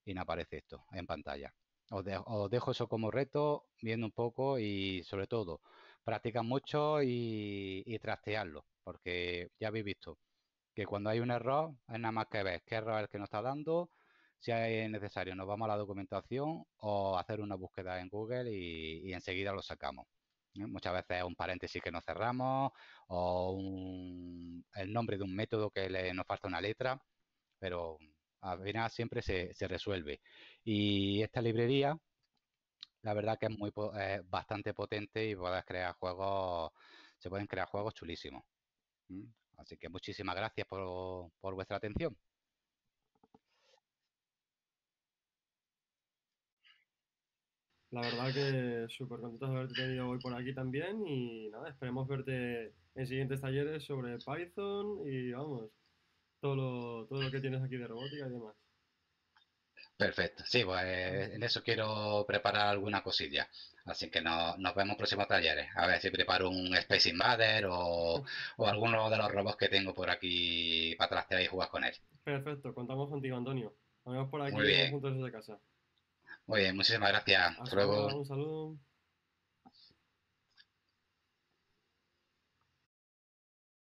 y nos aparece esto en pantalla. Os, dejo eso como reto, viendo un poco y sobre todo, practican mucho y, trastearlo, porque ya habéis visto que cuando hay un error, es nada más que ver qué error es el que nos está dando, si es necesario, nos vamos a la documentación o hacer una búsqueda en Google y enseguida lo sacamos. Muchas veces es un paréntesis que no cerramos o el nombre de un método que nos falta una letra, pero a final siempre se, resuelve. Y esta librería, la verdad que es muy bastante potente y puedes crear juegos, se pueden crear juegos chulísimos. Así que muchísimas gracias por vuestra atención. La verdad que súper contento de haberte tenido hoy por aquí también y nada, esperemos verte en siguientes talleres sobre Python y vamos, todo lo, todo lo que tienes aquí de robótica y demás. Perfecto, sí, pues en eso quiero preparar alguna cosilla. Así que nos vemos en próximos talleres. A ver si preparo un Space Invader o, alguno de los robots que tengo por aquí para trastear y jugar con él. Perfecto, contamos contigo, Antonio. Nos vemos por aquí juntos desde casa. Muy bien, muchísimas gracias. Hasta, luego. Un saludo.